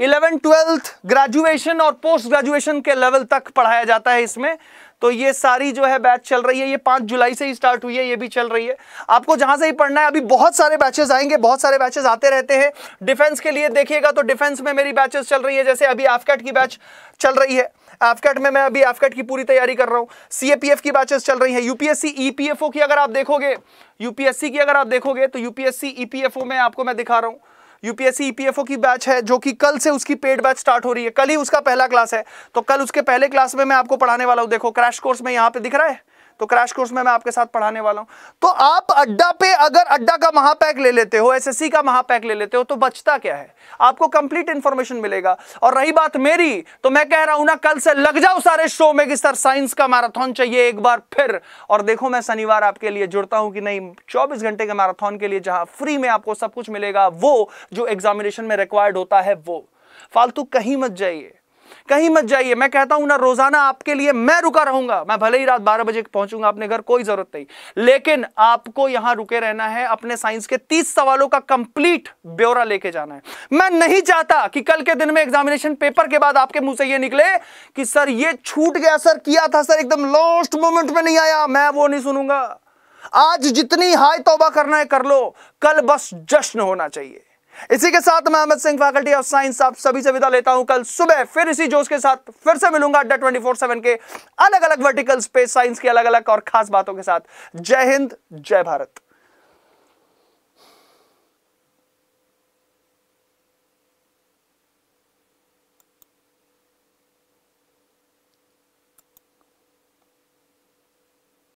eleven twelfth graduation और पोस्ट ग्रेजुएशन के लेवल तक पढ़ाया जाता है इसमें तो ये सारी जो है बैच चल रही है ये पांच जुलाई से ही स्टार्ट हुई है ये भी चल रही है आपको जहां से ही पढ़ना है अभी बहुत सारे बैचेस आएंगे बहुत सारे बैचेस आते रहते हैं डिफेंस के लिए देखिएगा तो डिफेंस में मेरी बैचेस चल रही है जैसे अभी आफकेट की बैच चल रही है एफकेट में मैं अभी एफकेट की पूरी तैयारी कर रहा हूं सीएपीएफ की बैचेस चल रही है यूपीएससी ईपीएफओ की अगर आप देखोगे यूपीएससी की अगर आप देखोगे तो यूपीएससी ईपीएफओ e में आपको मैं दिखा रहा हूं यूपीएससी ईपीएफओ की बैच है जो कि कल से उसकी पेड बैच स्टार्ट हो रही है कल ही उसका पहला क्लास है तो कल उसके पहले क्लास में मैं आपको पढ़ाने वाला हूं देखो क्रैश कोर्स में यहां पे दिख रहा है तो क्रैश कोर्स में मैं आपके साथ पढ़ाने वाला हूं तो आप अड्डा पे अगर अड्डा का महापैक ले लेते हो एसएससी का महापैक ले लेते हो तो बचता क्या है आपको कंप्लीट इंफॉर्मेशन मिलेगा और रही बात मेरी तो मैं कह रहा हूं ना कल से लग जाओ सारे शो में कि सर साइंस का मैराथन चाहिए एक बार फिर और देखो मैं शनिवार आपके लिए जुड़ता हूं कि नहीं चौबीस घंटे के मैराथन के लिए जहां फ्री में आपको सब कुछ मिलेगा वो जो एग्जामिनेशन में रिक्वायर्ड होता है वो फालतू कहीं मत जाइए कहीं मत जाइए मैं कहता हूं ना रोजाना आपके लिए मैं रुका रहूंगा मैं भले ही रात बारह बजे पहुंचूंगा अपने घर कोई जरूरत नहीं लेकिन आपको यहां रुके रहना है अपने साइंस के तीस सवालों का कंप्लीट ब्यौरा लेके जाना है मैं नहीं चाहता कि कल के दिन में एग्जामिनेशन पेपर के बाद आपके मुंह से यह निकले कि सर यह छूट गया सर किया था सर एकदम लास्ट मोमेंट में नहीं आया मैं वो नहीं सुनूंगा आज जितनी हाई तोबा करना है कर लो कल बस जश्न होना चाहिए इसी के साथ मैं Ahmad Singh faculty of science आप सभी से विदा लेता हूं कल सुबह फिर इसी जोश के साथ फिर से मिलूंगा अड्डा ट्वेंटी फोर सेवन के अलग अलग वर्टिकल स्पेस साइंस की अलग अलग और खास बातों के साथ जय हिंद जय भारत